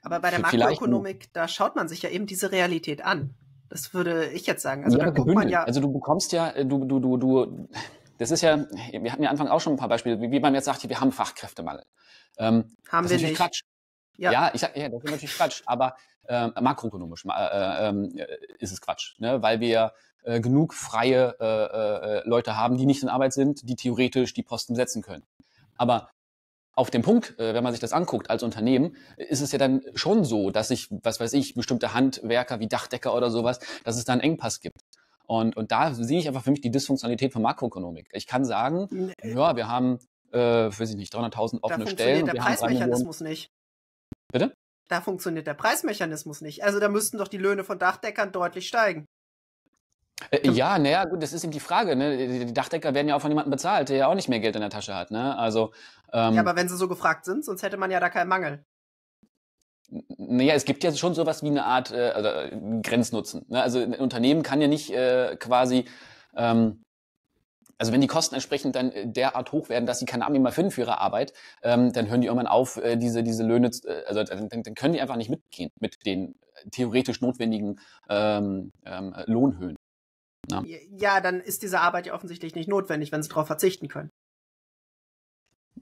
Aber bei der Makroökonomik, da schaut man sich ja eben diese Realität an. Das würde ich jetzt sagen. Also, ja, da guckt man ja also du bekommst ja, äh, du, du, du, du das ist ja, wir hatten ja am Anfang auch schon ein paar Beispiele, wie, wie man jetzt sagt, wir haben Fachkräftemangel. Ähm, haben wir nicht. Quatsch. Ja. ja, ich ja, das ist natürlich Quatsch, aber äh, makroökonomisch äh, ähm, äh, ist es Quatsch, ne? weil wir äh, genug freie äh, äh, Leute haben, die nicht in Arbeit sind, die theoretisch die Posten setzen können. Aber auf dem Punkt, wenn man sich das anguckt als Unternehmen, ist es ja dann schon so, dass sich, was weiß ich, bestimmte Handwerker wie Dachdecker oder sowas, dass es da einen Engpass gibt. Und, und da sehe ich einfach für mich die Dysfunktionalität von Makroökonomik. Ich kann sagen, nee. ja, wir haben, äh, weiß ich nicht, 300.000 offene da Stellen. Der wir Preismechanismus nicht. Bitte? Da funktioniert der Preismechanismus nicht. Also da müssten doch die Löhne von Dachdeckern deutlich steigen. Äh, ja, naja, gut, das ist eben die Frage. Ne? Die Dachdecker werden ja auch von jemandem bezahlt, der ja auch nicht mehr Geld in der Tasche hat. Ne? Also, ähm, ja, aber wenn sie so gefragt sind, sonst hätte man ja da keinen Mangel naja, es gibt ja schon sowas wie eine Art äh, also äh, Grenznutzen. Ne? Also ein Unternehmen kann ja nicht äh, quasi, ähm, also wenn die Kosten entsprechend dann äh, derart hoch werden, dass sie keine Abnehmer finden für ihre Arbeit, ähm, dann hören die irgendwann auf, äh, diese, diese Löhne, äh, also dann, dann können die einfach nicht mitgehen mit den theoretisch notwendigen ähm, ähm, Lohnhöhen. Ne? Ja, dann ist diese Arbeit ja offensichtlich nicht notwendig, wenn sie darauf verzichten können.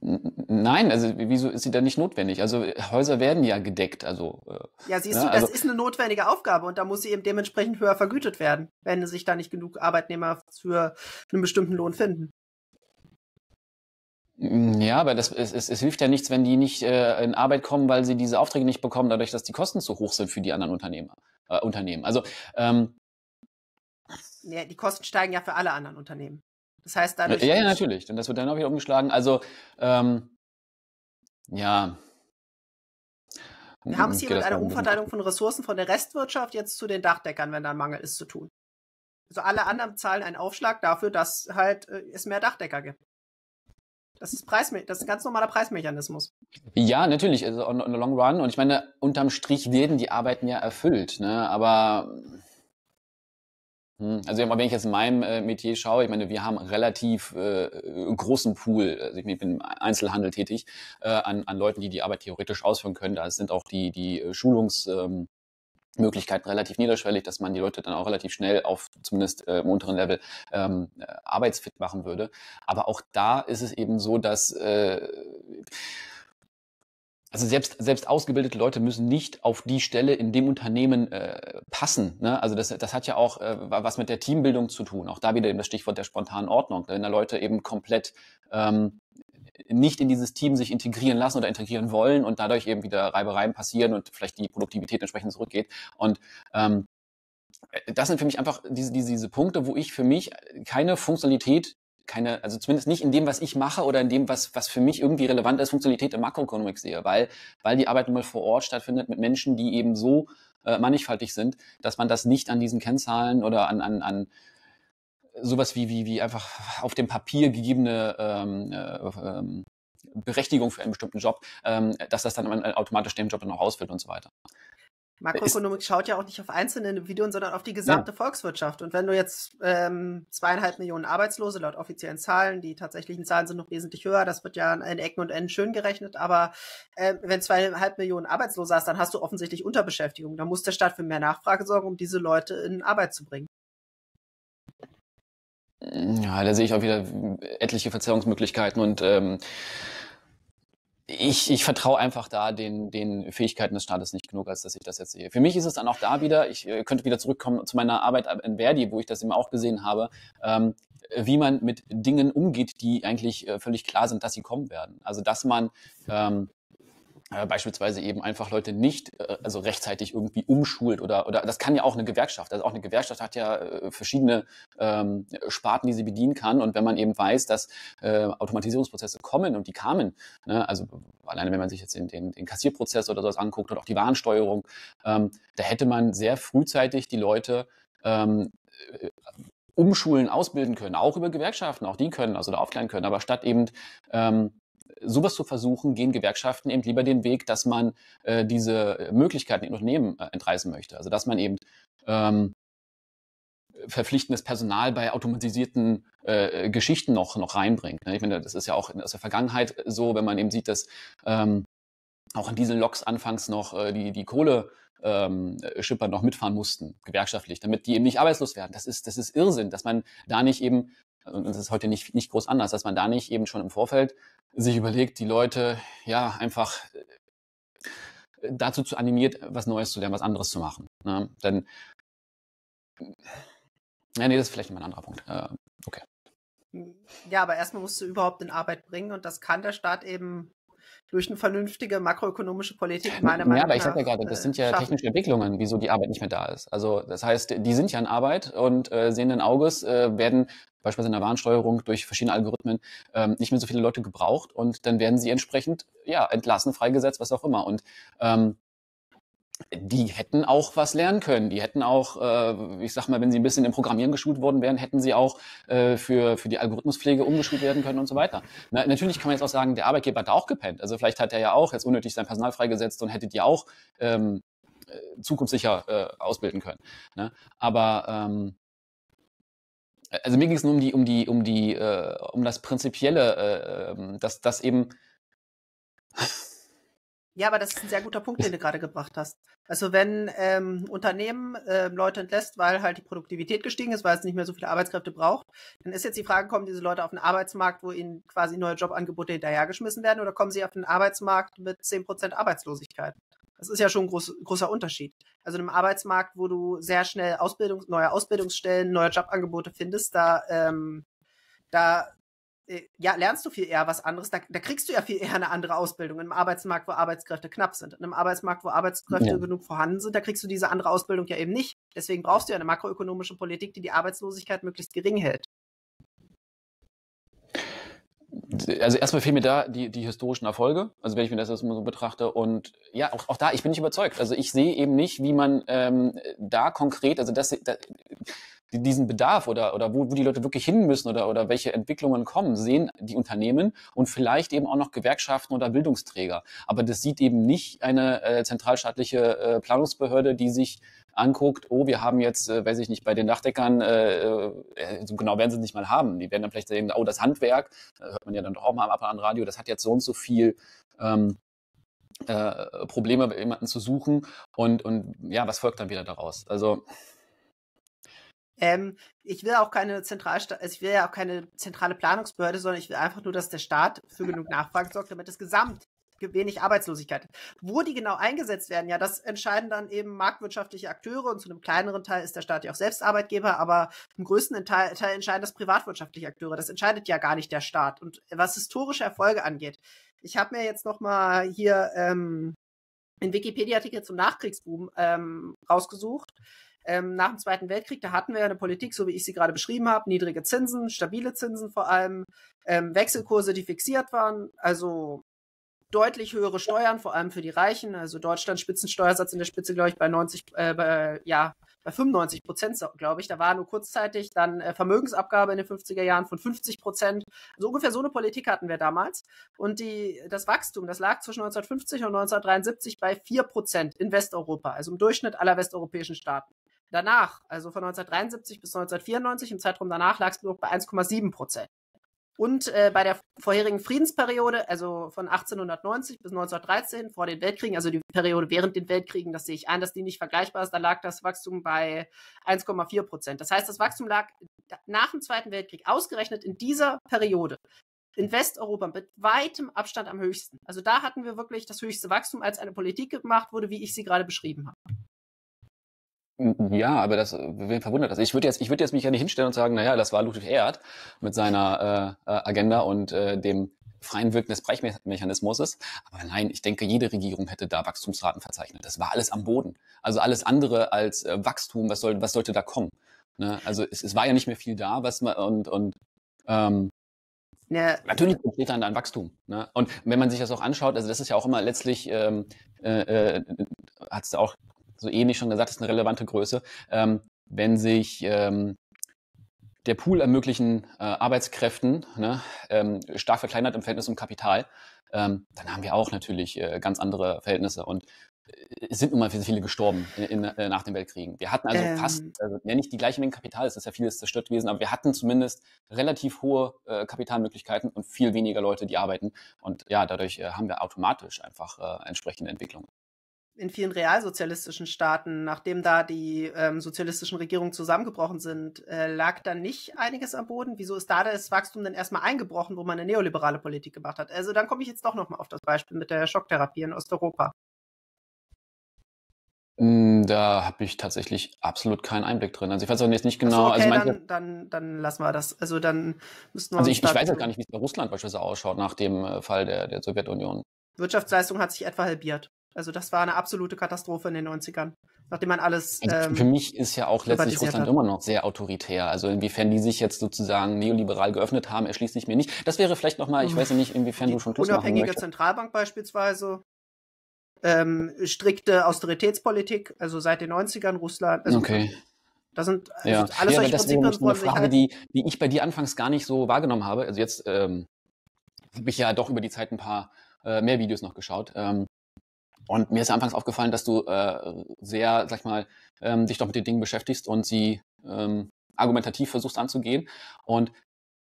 Nein, also wieso ist sie da nicht notwendig? Also äh, Häuser werden ja gedeckt. Also äh, ja, siehst ne, du, ja, also, das ist eine notwendige Aufgabe und da muss sie eben dementsprechend höher vergütet werden, wenn sich da nicht genug Arbeitnehmer für einen bestimmten Lohn finden. Hm, ja, aber das, es, es, es hilft ja nichts, wenn die nicht äh, in Arbeit kommen, weil sie diese Aufträge nicht bekommen, dadurch, dass die Kosten zu hoch sind für die anderen Unternehmer, äh, Unternehmen. Also ähm, ja, die Kosten steigen ja für alle anderen Unternehmen. Das heißt dadurch. Ja, ja, natürlich. Und das wird dann auch wieder umgeschlagen. Also, ähm, ja. Wir haben es hier mit einer Umverteilung von Ressourcen von der Restwirtschaft jetzt zu den Dachdeckern, wenn da ein Mangel ist, zu tun. Also alle anderen zahlen einen Aufschlag dafür, dass halt äh, es mehr Dachdecker gibt. Das ist, Preis, das ist ein ganz normaler Preismechanismus. Ja, natürlich, also on, on the long run. Und ich meine, unterm Strich werden die Arbeiten ja erfüllt. Ne? Aber hm, also wenn ich jetzt in meinem äh, Metier schaue, ich meine, wir haben relativ äh, äh, großen Pool, also ich, bin im Einzelhandel tätig, äh, an, an Leuten, die die Arbeit theoretisch ausführen können. Da sind auch die, die äh, Schulungsmöglichkeiten ähm, relativ niederschwellig, dass man die Leute dann auch relativ schnell auf zumindest äh, im unteren Level ähm, äh, arbeitsfit machen würde. Aber auch da ist es eben so, dass äh, also selbst, selbst ausgebildete Leute müssen nicht auf die Stelle in dem Unternehmen äh, passen. Ne? Also das, das hat ja auch äh, was mit der Teambildung zu tun. Auch da wieder eben das Stichwort der spontanen Ordnung. Wenn da Leute eben komplett ähm, nicht in dieses Team sich integrieren lassen oder integrieren wollen und dadurch eben wieder Reibereien passieren und vielleicht die Produktivität entsprechend zurückgeht. Und ähm, äh, das sind für mich einfach diese, diese, diese Punkte, wo ich für mich keine Funktionalität keine, also zumindest nicht in dem, was ich mache oder in dem, was, was für mich irgendwie relevant ist, Funktionalität im Makroökonomik sehe, weil, weil die Arbeit nun mal vor Ort stattfindet mit Menschen, die eben so äh, mannigfaltig sind, dass man das nicht an diesen Kennzahlen oder an, an, an sowas wie, wie, wie einfach auf dem Papier gegebene ähm, äh, ähm, Berechtigung für einen bestimmten Job, ähm, dass das dann automatisch dem Job dann auch ausfällt und so weiter. Makroökonomik schaut ja auch nicht auf einzelne Individuen, sondern auf die gesamte ja. Volkswirtschaft. Und wenn du jetzt ähm, zweieinhalb Millionen Arbeitslose laut offiziellen Zahlen, die tatsächlichen Zahlen sind noch wesentlich höher, das wird ja in Ecken und Enden schön gerechnet, aber äh, wenn zweieinhalb Millionen Arbeitslose hast, dann hast du offensichtlich Unterbeschäftigung. Da muss der Staat für mehr Nachfrage sorgen, um diese Leute in Arbeit zu bringen. Ja, da sehe ich auch wieder etliche Verzerrungsmöglichkeiten und ähm, ich, ich vertraue einfach da den, den Fähigkeiten des Staates nicht genug, als dass ich das jetzt sehe. Für mich ist es dann auch da wieder, ich äh, könnte wieder zurückkommen zu meiner Arbeit in Verdi, wo ich das eben auch gesehen habe, ähm, wie man mit Dingen umgeht, die eigentlich äh, völlig klar sind, dass sie kommen werden. Also dass man ähm, äh, beispielsweise eben einfach Leute nicht äh, also rechtzeitig irgendwie umschult oder oder das kann ja auch eine Gewerkschaft also auch eine Gewerkschaft hat ja äh, verschiedene ähm, Sparten die sie bedienen kann und wenn man eben weiß dass äh, Automatisierungsprozesse kommen und die kamen ne, also alleine wenn man sich jetzt den, den, den Kassierprozess oder sowas anguckt oder auch die Warensteuerung ähm, da hätte man sehr frühzeitig die Leute ähm, umschulen ausbilden können auch über Gewerkschaften auch die können also da aufklären können aber statt eben ähm, sowas zu versuchen, gehen Gewerkschaften eben lieber den Weg, dass man äh, diese Möglichkeiten den Unternehmen äh, entreißen möchte. Also dass man eben ähm, verpflichtendes Personal bei automatisierten äh, Geschichten noch, noch reinbringt. Ne? Ich meine, das ist ja auch aus der Vergangenheit so, wenn man eben sieht, dass ähm, auch in diesen Loks anfangs noch äh, die, die Kohle ähm, Schipper noch mitfahren mussten, gewerkschaftlich, damit die eben nicht arbeitslos werden. Das ist, das ist Irrsinn, dass man da nicht eben, und das ist heute nicht, nicht groß anders, dass man da nicht eben schon im Vorfeld sich überlegt, die Leute ja einfach äh, dazu zu animiert, was Neues zu lernen, was anderes zu machen. Ne? Denn, ja, nee, das ist vielleicht mal ein anderer Punkt. Äh, okay. Hm, ja, aber erstmal musst du überhaupt in Arbeit bringen und das kann der Staat eben durch eine vernünftige makroökonomische Politik meiner Meinung nach. Ja, aber ich sage ja gerade, das sind ja äh, schaffen. technische Entwicklungen, wieso die Arbeit nicht mehr da ist. Also das heißt, die sind ja in Arbeit und äh, sehenden Auges äh, werden beispielsweise in der Warensteuerung durch verschiedene Algorithmen ähm, nicht mehr so viele Leute gebraucht und dann werden sie entsprechend ja entlassen, freigesetzt, was auch immer. Und ähm, die hätten auch was lernen können. Die hätten auch, äh, ich sag mal, wenn sie ein bisschen im Programmieren geschult worden wären, hätten sie auch äh, für, für die Algorithmuspflege umgeschult werden können und so weiter. Na, natürlich kann man jetzt auch sagen, der Arbeitgeber hat da auch gepennt. Also vielleicht hat er ja auch jetzt unnötig sein Personal freigesetzt und hätte die auch ähm, äh, zukunftssicher äh, ausbilden können. Ne? Aber ähm, also mir ging es nur um die, um die, um die, äh, um das Prinzipielle, äh, ähm, dass das eben ja, aber das ist ein sehr guter Punkt, den du gerade gebracht hast. Also wenn ähm, Unternehmen äh, Leute entlässt, weil halt die Produktivität gestiegen ist, weil es nicht mehr so viele Arbeitskräfte braucht, dann ist jetzt die Frage, kommen diese Leute auf den Arbeitsmarkt, wo ihnen quasi neue Jobangebote hinterhergeschmissen werden, oder kommen sie auf den Arbeitsmarkt mit zehn Prozent Arbeitslosigkeit? Das ist ja schon ein groß, großer Unterschied. Also in einem Arbeitsmarkt, wo du sehr schnell Ausbildungs-, neue Ausbildungsstellen, neue Jobangebote findest, da, ähm, da äh, ja, lernst du viel eher was anderes. Da, da, kriegst du ja viel eher eine andere Ausbildung. Im Arbeitsmarkt, wo Arbeitskräfte knapp sind. In einem Arbeitsmarkt, wo Arbeitskräfte ja. genug vorhanden sind, da kriegst du diese andere Ausbildung ja eben nicht. Deswegen brauchst du ja eine makroökonomische Politik, die die Arbeitslosigkeit möglichst gering hält. Also erstmal fehlen mir da die, die historischen Erfolge, also wenn ich mir das erstmal so betrachte. Und ja, auch, auch da, ich bin nicht überzeugt. Also ich sehe eben nicht, wie man ähm, da konkret, also das, da, die, diesen Bedarf oder, oder wo, wo die Leute wirklich hin müssen oder, oder welche Entwicklungen kommen, sehen die Unternehmen und vielleicht eben auch noch Gewerkschaften oder Bildungsträger. Aber das sieht eben nicht eine äh, zentralstaatliche äh, Planungsbehörde, die sich anguckt, oh, wir haben jetzt, äh, weiß ich nicht, bei den Dachdeckern, äh, äh so genau werden sie es nicht mal haben. Die werden dann vielleicht sehen, oh, das Handwerk, äh, hört man ja dann doch auch mal am Apparat Radio, das hat jetzt so und so viel ähm, äh, Probleme, jemanden zu suchen und, und ja, was folgt dann wieder daraus? Also ähm, ich will auch keine Zentralsta also ich will ja auch keine zentrale Planungsbehörde, sondern ich will einfach nur, dass der Staat für genug Nachfrage sorgt, damit das gesamt wenig Arbeitslosigkeit. Wo die genau eingesetzt werden, ja, das entscheiden dann eben marktwirtschaftliche Akteure und zu einem kleineren Teil ist der Staat ja auch selbst Arbeitgeber, aber im größten Teil, Teil entscheiden das privatwirtschaftliche Akteure. Das entscheidet ja gar nicht der Staat. Und was historische Erfolge angeht, ich habe mir jetzt nochmal hier ähm, einen Wikipedia-Artikel zum Nachkriegsboom ähm, rausgesucht ähm, nach dem Zweiten Weltkrieg, da hatten wir ja eine Politik, so wie ich sie gerade beschrieben habe, niedrige Zinsen, stabile Zinsen vor allem, ähm, Wechselkurse, die fixiert waren, also deutlich höhere Steuern, vor allem für die Reichen. Also Deutschland Spitzensteuersatz in der Spitze, glaube ich, bei 90, äh, bei, ja, bei 95 Prozent, glaube ich. Da war nur kurzzeitig dann äh, Vermögensabgabe in den 50er Jahren von 50 Prozent. Also ungefähr so eine Politik hatten wir damals. Und die, das Wachstum, das lag zwischen 1950 und 1973 bei 4 Prozent in Westeuropa, also im Durchschnitt aller westeuropäischen Staaten danach, also von 1973 bis 1994, im Zeitraum danach lag es nur bei 1,7 Prozent. Und äh, bei der vorherigen Friedensperiode, also von 1890 bis 1913, vor den Weltkriegen, also die Periode während den Weltkriegen, das sehe ich ein, dass die nicht vergleichbar ist, da lag das Wachstum bei 1,4 Prozent. Das heißt, das Wachstum lag nach dem Zweiten Weltkrieg ausgerechnet in dieser Periode in Westeuropa mit weitem Abstand am höchsten. Also da hatten wir wirklich das höchste Wachstum, als eine Politik gemacht wurde, wie ich sie gerade beschrieben habe. Ja, aber das, äh, wen verwundert das? Ich würde jetzt, ich würde jetzt mich ja nicht hinstellen und sagen, naja, das war Ludwig Erhard mit seiner äh, äh, Agenda und äh, dem freien Wirken des Brechmechanismus. Aber nein, ich denke, jede Regierung hätte da Wachstumsraten verzeichnet. Das war alles am Boden. Also alles andere als äh, Wachstum, was soll, was sollte da kommen? Ne? Also es, es war ja nicht mehr viel da, was man und und ähm, ja. Natürlich entsteht dann ein Wachstum. Ne? Und wenn man sich das auch anschaut, also das ist ja auch immer letztlich, ähm, äh, äh, hat es auch so ähnlich schon gesagt, ist eine relevante Größe, ähm, wenn sich ähm, der Pool an möglichen äh, Arbeitskräften ne, ähm, stark verkleinert im Verhältnis zum Kapital, ähm, dann haben wir auch natürlich äh, ganz andere Verhältnisse. Und äh, es sind nun mal viele gestorben in, in, äh, nach den Weltkriegen. Wir hatten also ähm. fast, also ja nicht die gleiche Menge Kapital, es ist ja vieles zerstört gewesen, aber wir hatten zumindest relativ hohe äh, Kapitalmöglichkeiten und viel weniger Leute, die arbeiten. Und ja, dadurch äh, haben wir automatisch einfach äh, entsprechende Entwicklungen in vielen realsozialistischen Staaten, nachdem da die ähm, sozialistischen Regierungen zusammengebrochen sind, äh, lag da nicht einiges am Boden? Wieso ist da das Wachstum denn erstmal eingebrochen, wo man eine neoliberale Politik gemacht hat? Also dann komme ich jetzt doch nochmal auf das Beispiel mit der Schocktherapie in Osteuropa. Hm, da habe ich tatsächlich absolut keinen Einblick drin. Also ich weiß auch jetzt nicht genau. So, also okay, also dann, dann, dann lassen wir das. Also dann müssten wir. Also ich, ich weiß jetzt gar nicht, wie es bei Russland beispielsweise ausschaut nach dem äh, Fall der, der Sowjetunion. Wirtschaftsleistung hat sich etwa halbiert. Also das war eine absolute Katastrophe in den 90ern, nachdem man alles. Also, ähm, Für mich ist ja auch letztlich Russland hat. immer noch sehr autoritär. Also inwiefern die sich jetzt sozusagen neoliberal geöffnet haben, erschließt sich mir nicht. Das wäre vielleicht nochmal, ich mhm. weiß ja nicht, inwiefern die du schon Schluss Unabhängige Zentralbank beispielsweise. Ähm, strikte Austeritätspolitik, also seit den 90ern Russland. Also okay. Das sind also ja. alles ja, solche das Prinzipien. eine Frage, die, die ich bei dir anfangs gar nicht so wahrgenommen habe. Also jetzt ähm, habe ich ja doch über die Zeit ein paar äh, mehr Videos noch geschaut. Ähm, und mir ist ja anfangs aufgefallen, dass du äh, sehr, sag ich mal, ähm, dich doch mit den Dingen beschäftigst und sie ähm, argumentativ versuchst anzugehen und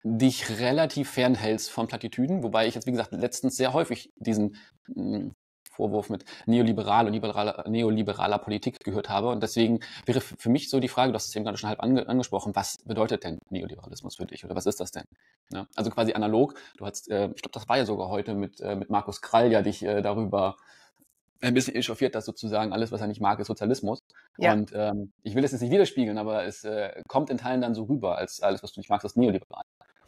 dich relativ fernhältst von Plattitüden, wobei ich jetzt, wie gesagt, letztens sehr häufig diesen mh, hm, Vorwurf mit neoliberal und liberaler, neoliberaler Politik gehört habe. Und deswegen wäre für mich so die Frage, du hast es eben gerade schon halb ange angesprochen, was bedeutet denn Neoliberalismus für dich oder was ist das denn? Ja, also quasi analog, du hast, äh, ich glaube, das war ja sogar heute mit, äh, mit Markus Krall ja dich äh, darüber ein bisschen echauffiert, dass sozusagen alles, was er nicht mag, ist Sozialismus. Ja. Und ähm, ich will es jetzt nicht widerspiegeln, aber es äh, kommt in Teilen dann so rüber, als alles, was du nicht magst, ist neoliberal.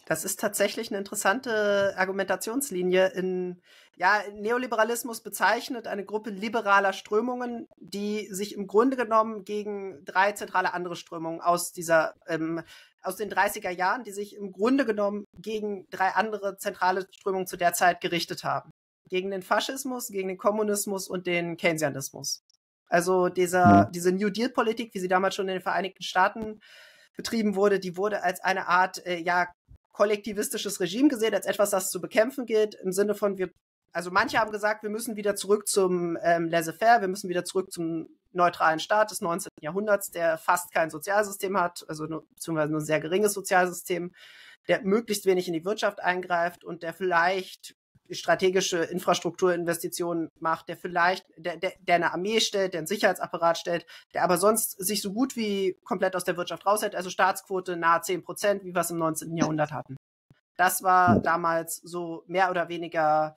Das ist tatsächlich eine interessante Argumentationslinie. In, ja, Neoliberalismus bezeichnet eine Gruppe liberaler Strömungen, die sich im Grunde genommen gegen drei zentrale andere Strömungen aus dieser ähm, aus den 30er Jahren, die sich im Grunde genommen gegen drei andere zentrale Strömungen zu der Zeit gerichtet haben gegen den Faschismus, gegen den Kommunismus und den Keynesianismus. Also dieser, mhm. diese New Deal-Politik, wie sie damals schon in den Vereinigten Staaten betrieben wurde, die wurde als eine Art äh, ja, kollektivistisches Regime gesehen, als etwas, das zu bekämpfen gilt, im Sinne von, wir, also manche haben gesagt, wir müssen wieder zurück zum ähm, Laissez-faire, wir müssen wieder zurück zum neutralen Staat des 19. Jahrhunderts, der fast kein Sozialsystem hat, also nur, beziehungsweise nur ein sehr geringes Sozialsystem, der möglichst wenig in die Wirtschaft eingreift und der vielleicht strategische Infrastrukturinvestitionen macht, der vielleicht, der, der, der eine Armee stellt, der einen Sicherheitsapparat stellt, der aber sonst sich so gut wie komplett aus der Wirtschaft raushält, also Staatsquote nahe 10 Prozent, wie wir es im 19. Jahrhundert hatten. Das war damals so mehr oder weniger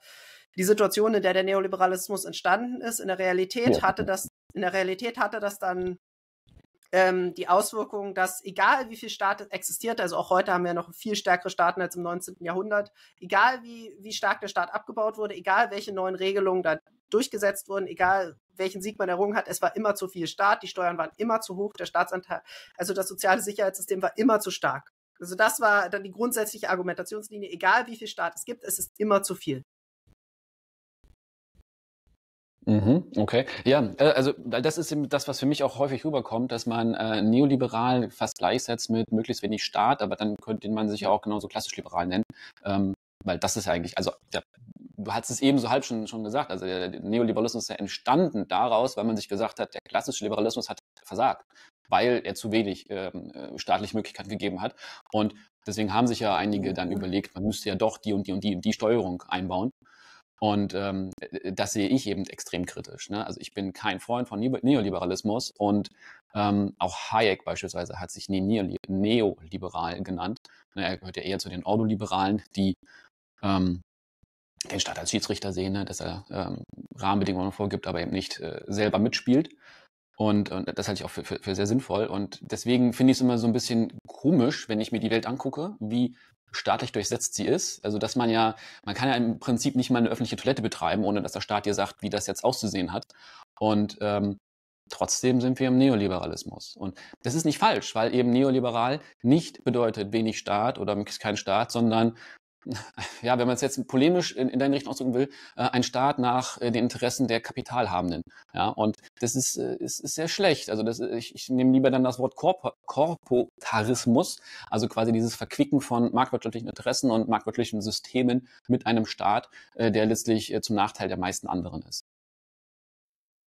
die Situation, in der der Neoliberalismus entstanden ist. In der Realität hatte das, in der Realität hatte das dann ähm, die Auswirkung, dass egal wie viel Staat existiert, also auch heute haben wir noch viel stärkere Staaten als im 19. Jahrhundert, egal wie, wie stark der Staat abgebaut wurde, egal welche neuen Regelungen da durchgesetzt wurden, egal welchen Sieg man errungen hat, es war immer zu viel Staat, die Steuern waren immer zu hoch, der Staatsanteil, also das soziale Sicherheitssystem war immer zu stark. Also das war dann die grundsätzliche Argumentationslinie, egal wie viel Staat es gibt, es ist immer zu viel. Mhm, okay. Ja, äh, also das ist eben das, was für mich auch häufig rüberkommt, dass man äh, neoliberal fast gleichsetzt mit möglichst wenig Staat, aber dann könnte man sich ja auch genauso klassisch liberal nennen. Ähm, weil das ist ja eigentlich, also der, du hast es eben so halb schon, schon gesagt, also der Neoliberalismus ist ja entstanden daraus, weil man sich gesagt hat, der klassische Liberalismus hat versagt, weil er zu wenig ähm, äh, staatliche Möglichkeiten gegeben hat. Und deswegen haben sich ja einige dann überlegt, man müsste ja doch die und die und die und die Steuerung einbauen. Und ähm, äh, das sehe ich eben extrem kritisch. Ne? Also ich bin kein Freund von Neoliberalismus und ähm, auch Hayek beispielsweise hat sich nie neoliberal genannt. Ne, er gehört ja eher zu den Ordoliberalen, die ähm, den Staat als Schiedsrichter sehen, ne? dass er ähm, Rahmenbedingungen vorgibt, aber eben nicht äh, selber mitspielt. Und, und, das halte ich auch für, für, für sehr sinnvoll. Und deswegen finde ich es immer so ein bisschen komisch, wenn ich mir die Welt angucke, wie staatlich durchsetzt sie ist. Also dass man ja, man kann ja im Prinzip nicht mal eine öffentliche Toilette betreiben, ohne dass der Staat dir sagt, wie das jetzt auszusehen hat. Und ähm, trotzdem sind wir im Neoliberalismus. Und das ist nicht falsch, weil eben neoliberal nicht bedeutet wenig Staat oder kein Staat, sondern ja, wenn man es jetzt polemisch in, in deine Richtung ausdrücken will, äh, ein Staat nach äh, den Interessen der Kapitalhabenden. Ja, und das ist, äh, ist, ist sehr schlecht. Also das, äh, ich, ich nehme lieber dann das Wort Korp Korpotarismus, also quasi dieses Verquicken von marktwirtschaftlichen Interessen und marktwirtschaftlichen Systemen mit einem Staat, äh, der letztlich äh, zum Nachteil der meisten anderen ist.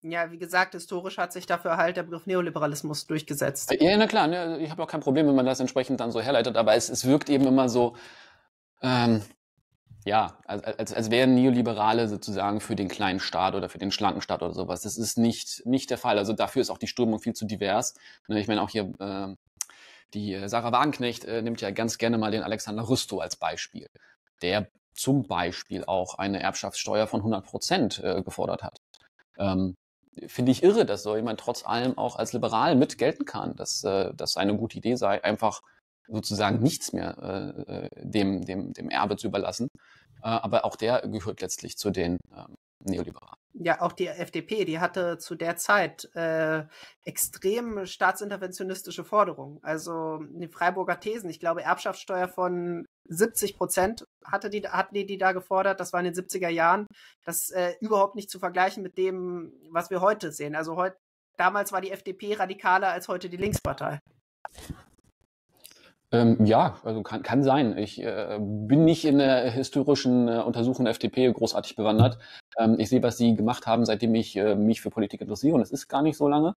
Ja, wie gesagt, historisch hat sich dafür halt der Begriff Neoliberalismus durchgesetzt. Ja, na klar, ne? ich habe auch kein Problem, wenn man das entsprechend dann so herleitet, aber es, es wirkt eben immer so, ähm, ja, als, als, als wären Neoliberale sozusagen für den kleinen Staat oder für den schlanken Staat oder sowas. Das ist nicht, nicht der Fall. Also dafür ist auch die Strömung viel zu divers. Ne, ich meine, auch hier ähm, äh, die Sarah Wagenknecht äh, nimmt ja ganz gerne mal den Alexander Rüstow als Beispiel, der zum Beispiel auch eine Erbschaftssteuer von 100 Prozent äh, gefordert hat. Ähm, Finde ich irre, dass so jemand trotz allem auch als liberal mitgelten kann, dass äh, das eine gute Idee sei, einfach sozusagen nichts mehr äh, äh, dem, dem, dem Erbe zu überlassen. Äh, aber auch der gehört letztlich zu den ähm, Neoliberalen. Ja, auch die FDP, die hatte zu der Zeit äh, extrem staatsinterventionistische Forderungen. Also die Freiburger Thesen, ich glaube Erbschaftssteuer von 70 Prozent hatte die, hatten die, die da gefordert. Das war in den 70er Jahren. Das äh, überhaupt nicht zu vergleichen mit dem, was wir heute sehen. Also heute, damals war die FDP radikaler als heute die Linkspartei. Ähm, ja, also kann, kann sein. Ich äh, bin nicht in der historischen äh, Untersuchung der FDP großartig bewandert. Ähm, ich sehe, was sie gemacht haben, seitdem ich äh, mich für Politik interessiere. Und es ist gar nicht so lange.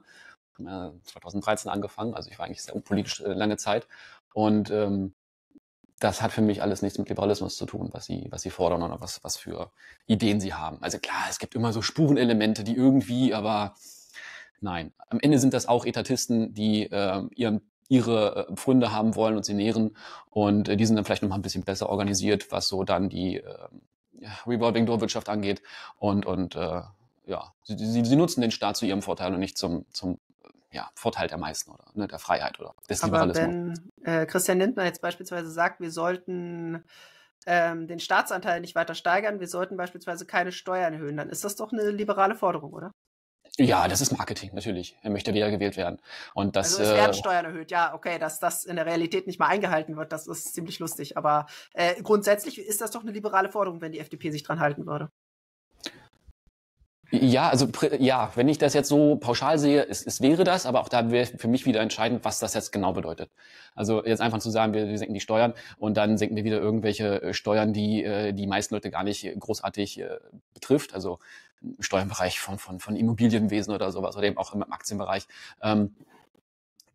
2013 äh, angefangen, also ich war eigentlich sehr unpolitisch äh, lange Zeit. Und ähm, das hat für mich alles nichts mit Liberalismus zu tun, was sie, was sie fordern oder was, was für Ideen sie haben. Also klar, es gibt immer so Spurenelemente, die irgendwie, aber nein. Am Ende sind das auch Etatisten, die äh, ihren ihre äh, Pfründe haben wollen und sie nähren. Und äh, die sind dann vielleicht nochmal ein bisschen besser organisiert, was so dann die äh, Revolving-Door-Wirtschaft angeht. Und, und äh, ja, sie, sie, sie nutzen den Staat zu ihrem Vorteil und nicht zum, zum äh, ja, Vorteil der meisten oder ne, der Freiheit oder des Aber Liberalismus. Wenn äh, Christian Lindner jetzt beispielsweise sagt, wir sollten ähm, den Staatsanteil nicht weiter steigern, wir sollten beispielsweise keine Steuern erhöhen, dann ist das doch eine liberale Forderung, oder? Ja, das ist Marketing, natürlich. Er möchte wiedergewählt werden. Und das, also es werden Steuern äh, erhöht, ja, okay, dass das in der Realität nicht mal eingehalten wird, das ist ziemlich lustig. Aber äh, grundsätzlich ist das doch eine liberale Forderung, wenn die FDP sich dran halten würde. Ja, also ja, wenn ich das jetzt so pauschal sehe, es, es wäre das, aber auch da wäre für mich wieder entscheidend, was das jetzt genau bedeutet. Also jetzt einfach zu sagen, wir, wir senken die Steuern und dann senken wir wieder irgendwelche äh, Steuern, die äh, die meisten Leute gar nicht äh, großartig äh, betrifft. Also Steuerbereich von, von, von Immobilienwesen oder sowas oder eben auch im Aktienbereich. Ähm,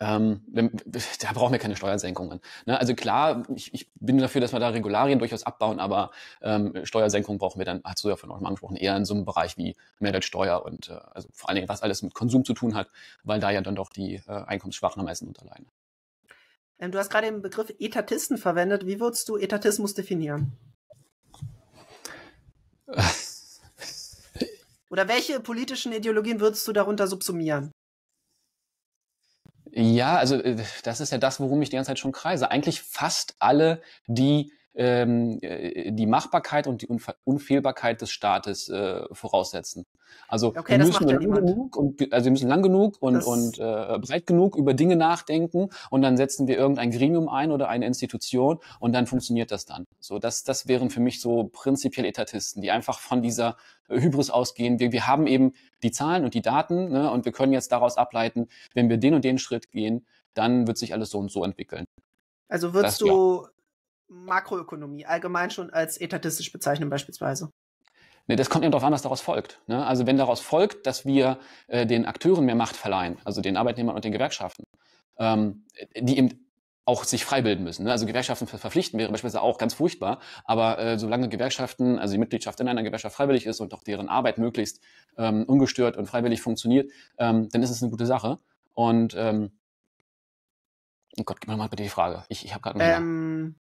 ähm, da brauchen wir keine Steuersenkungen. Ne? Also klar, ich, ich, bin dafür, dass wir da Regularien durchaus abbauen, aber ähm, Steuersenkungen brauchen wir dann, hast du ja von euch mal angesprochen, eher in so einem Bereich wie Mehrwertsteuer und äh, also vor allen Dingen, was alles mit Konsum zu tun hat, weil da ja dann doch die äh, Einkommensschwachen am meisten unterleiden. Ähm, du hast gerade den Begriff Etatisten verwendet. Wie würdest du Etatismus definieren? Oder welche politischen Ideologien würdest du darunter subsumieren? Ja, also äh, das ist ja das, worum ich die ganze Zeit schon kreise. Eigentlich fast alle, die ähm, äh, die Machbarkeit und die Unf Unfehlbarkeit des Staates äh, voraussetzen. Also okay, wir müssen lang genug und also wir müssen lang genug und, und äh, breit genug über Dinge nachdenken und dann setzen wir irgendein Gremium ein oder eine Institution und dann funktioniert das dann. So, das, das wären für mich so prinzipiell Etatisten, die einfach von dieser Hybris ausgehen. Wir, wir haben eben die Zahlen und die Daten ne, und wir können jetzt daraus ableiten, wenn wir den und den Schritt gehen, dann wird sich alles so und so entwickeln. Also würdest das, du Makroökonomie allgemein schon als etatistisch bezeichnen beispielsweise? Ne, das kommt eben darauf an, was daraus folgt. Ne? Also wenn daraus folgt, dass wir äh, den Akteuren mehr Macht verleihen, also den Arbeitnehmern und den Gewerkschaften, ähm, die eben auch sich freibilden müssen. Ne? Also Gewerkschaften verpflichten wäre beispielsweise auch ganz furchtbar, aber äh, solange Gewerkschaften, also die Mitgliedschaft in einer Gewerkschaft freiwillig ist und auch deren Arbeit möglichst ähm, ungestört und freiwillig funktioniert, ähm, dann ist es eine gute Sache. Und ähm, oh Gott, gib mir mal bitte die Frage. Ich, ich habe gerade ähm,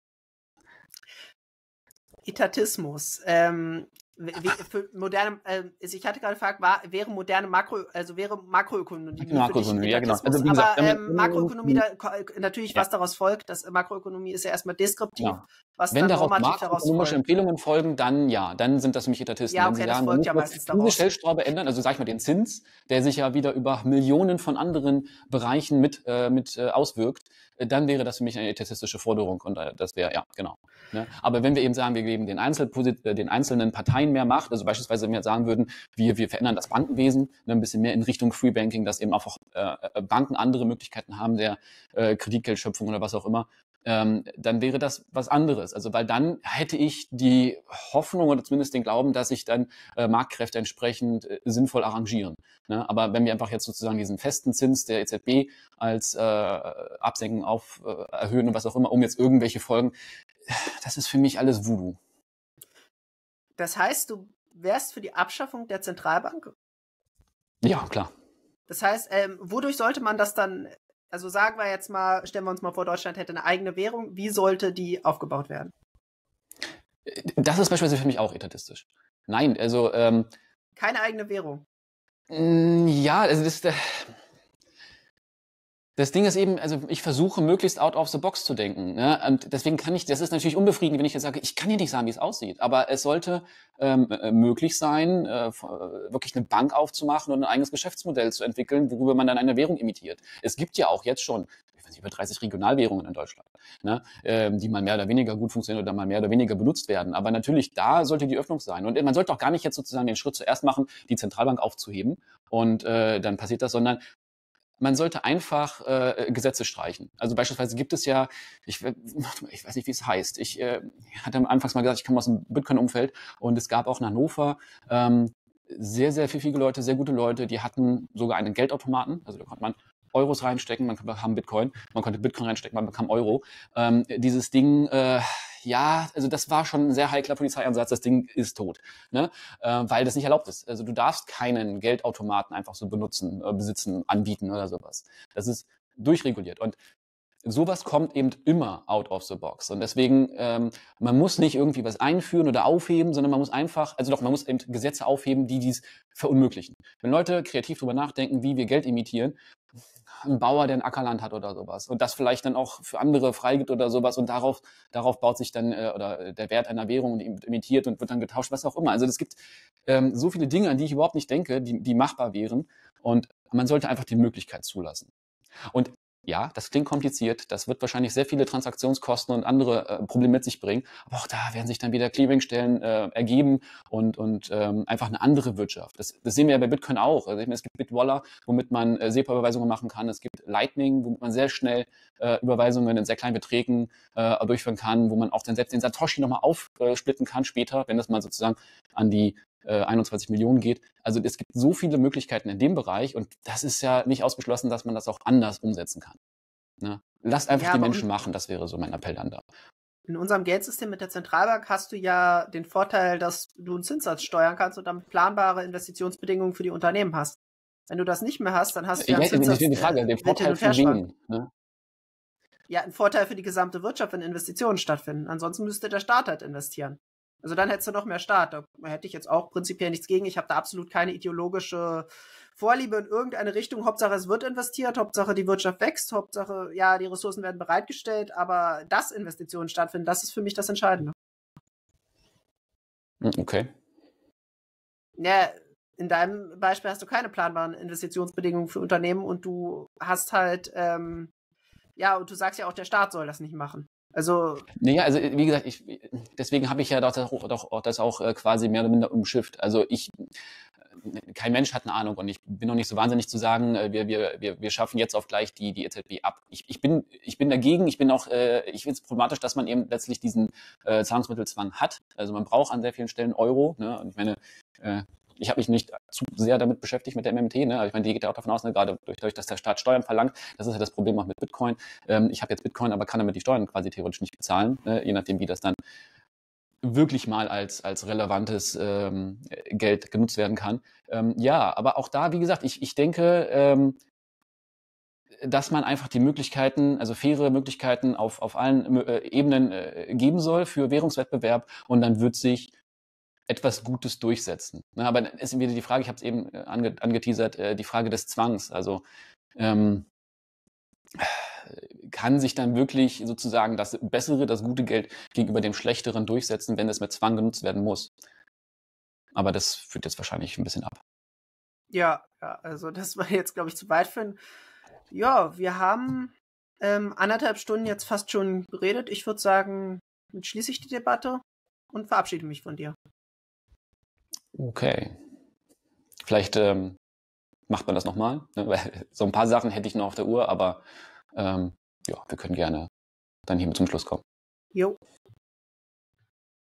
Etatismus. Ähm, für moderne, äh, ich hatte gerade gefragt, war, wäre moderne Makro, also wäre Makroökonomie. Makroökonomie, ja genau. Also, wie gesagt, aber ähm, ähm Makroökonomie, hm. natürlich, ja. was daraus folgt, dass Makroökonomie ist ja erstmal deskriptiv. Ja. Genau. Was Wenn darauf makroökonomische ne? Empfehlungen folgen, dann ja, dann sind das nämlich Etatisten. Ja, okay, Wenn sie das sagen, ja meistens diese Stellstraube ändern, also sag ich mal den Zins, der sich ja wieder über Millionen von anderen Bereichen mit, äh, mit äh, auswirkt, äh, dann wäre das für mich eine etatistische Forderung und äh, das wäre, ja, genau. Ne? Aber wenn wir eben sagen, wir geben den, Einzelposit äh, den einzelnen Parteien mehr Macht, also beispielsweise, wenn wir sagen würden, wir, wir verändern das Bankenwesen ne, ein bisschen mehr in Richtung Free Banking, dass eben auch äh, Banken andere Möglichkeiten haben der äh, Kreditgeldschöpfung oder was auch immer, ähm, dann wäre das was anderes. Also weil dann hätte ich die Hoffnung oder zumindest den Glauben, dass sich dann äh, Marktkräfte entsprechend äh, sinnvoll arrangieren. Ne? Aber wenn wir einfach jetzt sozusagen diesen festen Zins der EZB als äh, Absenken auf äh, erhöhen und was auch immer, um jetzt irgendwelche Folgen, das ist für mich alles Voodoo. Das heißt, du wärst für die Abschaffung der Zentralbank? Ja, klar. Das heißt, ähm, wodurch sollte man das dann also sagen wir jetzt mal, stellen wir uns mal vor, Deutschland hätte eine eigene Währung. Wie sollte die aufgebaut werden? Das ist beispielsweise für mich auch etatistisch. Nein, also. Ähm, Keine eigene Währung. Ja, also das ist. Äh, das Ding ist eben, also ich versuche möglichst out of the box zu denken. Ne? Und deswegen kann ich, das ist natürlich unbefriedigend, wenn ich jetzt sage, ich kann ja nicht sagen, wie es aussieht. Aber es sollte ähm, äh, möglich sein, äh, äh, wirklich eine Bank aufzumachen und ein eigenes Geschäftsmodell zu entwickeln, worüber man dann eine Währung imitiert. Es gibt ja auch jetzt schon ich weiß nicht, über 30 Regionalwährungen in Deutschland, ne? ähm, die mal mehr oder weniger gut funktionieren oder mal mehr oder weniger benutzt werden. Aber natürlich, da sollte die Öffnung sein. Und man sollte auch gar nicht jetzt sozusagen den Schritt zuerst machen, die Zentralbank aufzuheben und äh, dann passiert das, sondern man sollte einfach äh, Gesetze streichen. Also beispielsweise gibt es ja, ich, äh, ich weiß nicht, wie es heißt. Ich äh, hatte am Anfang mal gesagt, ich komme aus dem Bitcoin-Umfeld und es gab auch in Hannover ähm, sehr, sehr pfiffige Leute, sehr gute Leute, die hatten sogar einen Geldautomaten. Also da konnte man Euros reinstecken, man bekam Bitcoin, man konnte Bitcoin reinstecken, man bekam Euro. Ähm, dieses Ding, äh, ja, also das war schon ein sehr heikler Polizeieinsatz, das Ding ist tot, ne? äh, weil das nicht erlaubt ist. Also du darfst keinen Geldautomaten einfach so benutzen, äh, besitzen, anbieten oder sowas. Das ist durchreguliert. Und sowas kommt eben immer out of the box. Und deswegen, ähm, man muss nicht irgendwie was einführen oder aufheben, sondern man muss einfach, also doch, man muss eben Gesetze aufheben, die dies verunmöglichen. Wenn Leute kreativ darüber nachdenken, wie wir Geld imitieren, ein Bauer, der ein Ackerland hat oder sowas und das vielleicht dann auch für andere freigibt oder sowas und darauf, darauf baut sich dann äh, oder äh, der Wert einer Währung imitiert und wird dann getauscht, was auch immer. Also es gibt ähm, so viele Dinge, an die ich überhaupt nicht denke, die, die machbar wären und man sollte einfach die Möglichkeit zulassen. Und ja, das klingt kompliziert. Das wird wahrscheinlich sehr viele Transaktionskosten und andere äh, Probleme mit sich bringen. Aber auch da werden sich dann wieder Clearingstellen äh, ergeben und, und ähm, einfach eine andere Wirtschaft. Das, das sehen wir ja bei Bitcoin auch. Also ich meine, es gibt Bitwaller, womit man äh, SEPA-Überweisungen machen kann. Es gibt Lightning, womit man sehr schnell äh, Überweisungen in sehr kleinen Beträgen äh, durchführen kann, wo man auch dann selbst den Satoshi nochmal aufsplitten kann später, wenn das mal sozusagen an die äh, 21 Millionen geht. Also es gibt so viele Möglichkeiten in dem Bereich und das ist ja nicht ausgeschlossen, dass man das auch anders umsetzen kann. Ne? Lasst einfach ja, die Menschen machen, das wäre so mein Appell dann da. In unserem Geldsystem mit der Zentralbank hast du ja den Vorteil, dass du einen Zinssatz steuern kannst und damit planbare Investitionsbedingungen für die Unternehmen hast. Wenn du das nicht mehr hast, dann hast du ja, einen Zinssatz, die Frage, äh, den Vorteil für wen? Ne? Ja, ein Vorteil für die gesamte Wirtschaft, wenn Investitionen stattfinden. Ansonsten müsste der Staat halt investieren. Also dann hättest du noch mehr Staat. Da hätte ich jetzt auch prinzipiell nichts gegen. Ich habe da absolut keine ideologische Vorliebe in irgendeine Richtung. Hauptsache, es wird investiert, Hauptsache, die Wirtschaft wächst, Hauptsache, ja, die Ressourcen werden bereitgestellt, aber dass Investitionen stattfinden, das ist für mich das Entscheidende. Hm, okay. Ja, in deinem Beispiel hast du keine planbaren Investitionsbedingungen für Unternehmen und du hast halt, ähm, ja, und du sagst ja auch, der Staat soll das nicht machen. Also. Naja, also äh, wie gesagt, ich, äh, deswegen habe ich ja doch, doch, doch das auch äh, quasi mehr oder minder umschifft. Also ich, kein Mensch hat eine Ahnung und ich bin noch nicht so wahnsinnig zu sagen, wir, wir, wir, wir schaffen jetzt auf gleich die, die EZB ab. Ich, ich, bin, ich bin dagegen, ich bin auch, äh, ich finde es problematisch, dass man eben letztlich diesen äh, Zahlungsmittelzwang hat. Also man braucht an sehr vielen Stellen Euro. Ne? Und ich meine, äh, ich habe mich nicht zu sehr damit beschäftigt mit der MMT. Ne? Also ich meine, die geht ja auch davon aus, ne, gerade durch, durch, dass der Staat Steuern verlangt. Das ist ja das Problem auch mit Bitcoin. Ähm, ich habe jetzt Bitcoin, aber kann damit die Steuern quasi theoretisch nicht bezahlen, ne? je nachdem, wie das dann wirklich mal als, als relevantes ähm, Geld genutzt werden kann. Ähm, ja, aber auch da, wie gesagt, ich, ich denke, ähm, dass man einfach die Möglichkeiten, also faire Möglichkeiten auf, auf allen äh, Ebenen äh, geben soll für Währungswettbewerb und dann wird sich etwas Gutes durchsetzen. Ne? aber dann ist wieder die Frage, ich habe es eben äh, ange angeteasert, äh, die Frage des Zwangs. Also ähm, kann sich dann wirklich sozusagen das bessere, das gute Geld gegenüber dem schlechteren durchsetzen, wenn es mit Zwang genutzt werden muss. Aber das führt jetzt wahrscheinlich ein bisschen ab. Ja, ja also das war jetzt, glaube ich, zu weit für ein. Ja, wir haben ähm, anderthalb Stunden jetzt fast schon geredet. Ich würde sagen, schließe ich die Debatte und verabschiede mich von dir. Okay. Vielleicht ähm, macht man das nochmal, ne? weil so ein paar Sachen hätte ich noch auf der Uhr, aber ähm, ja, wir können gerne dann hiermit zum Schluss kommen. Jo.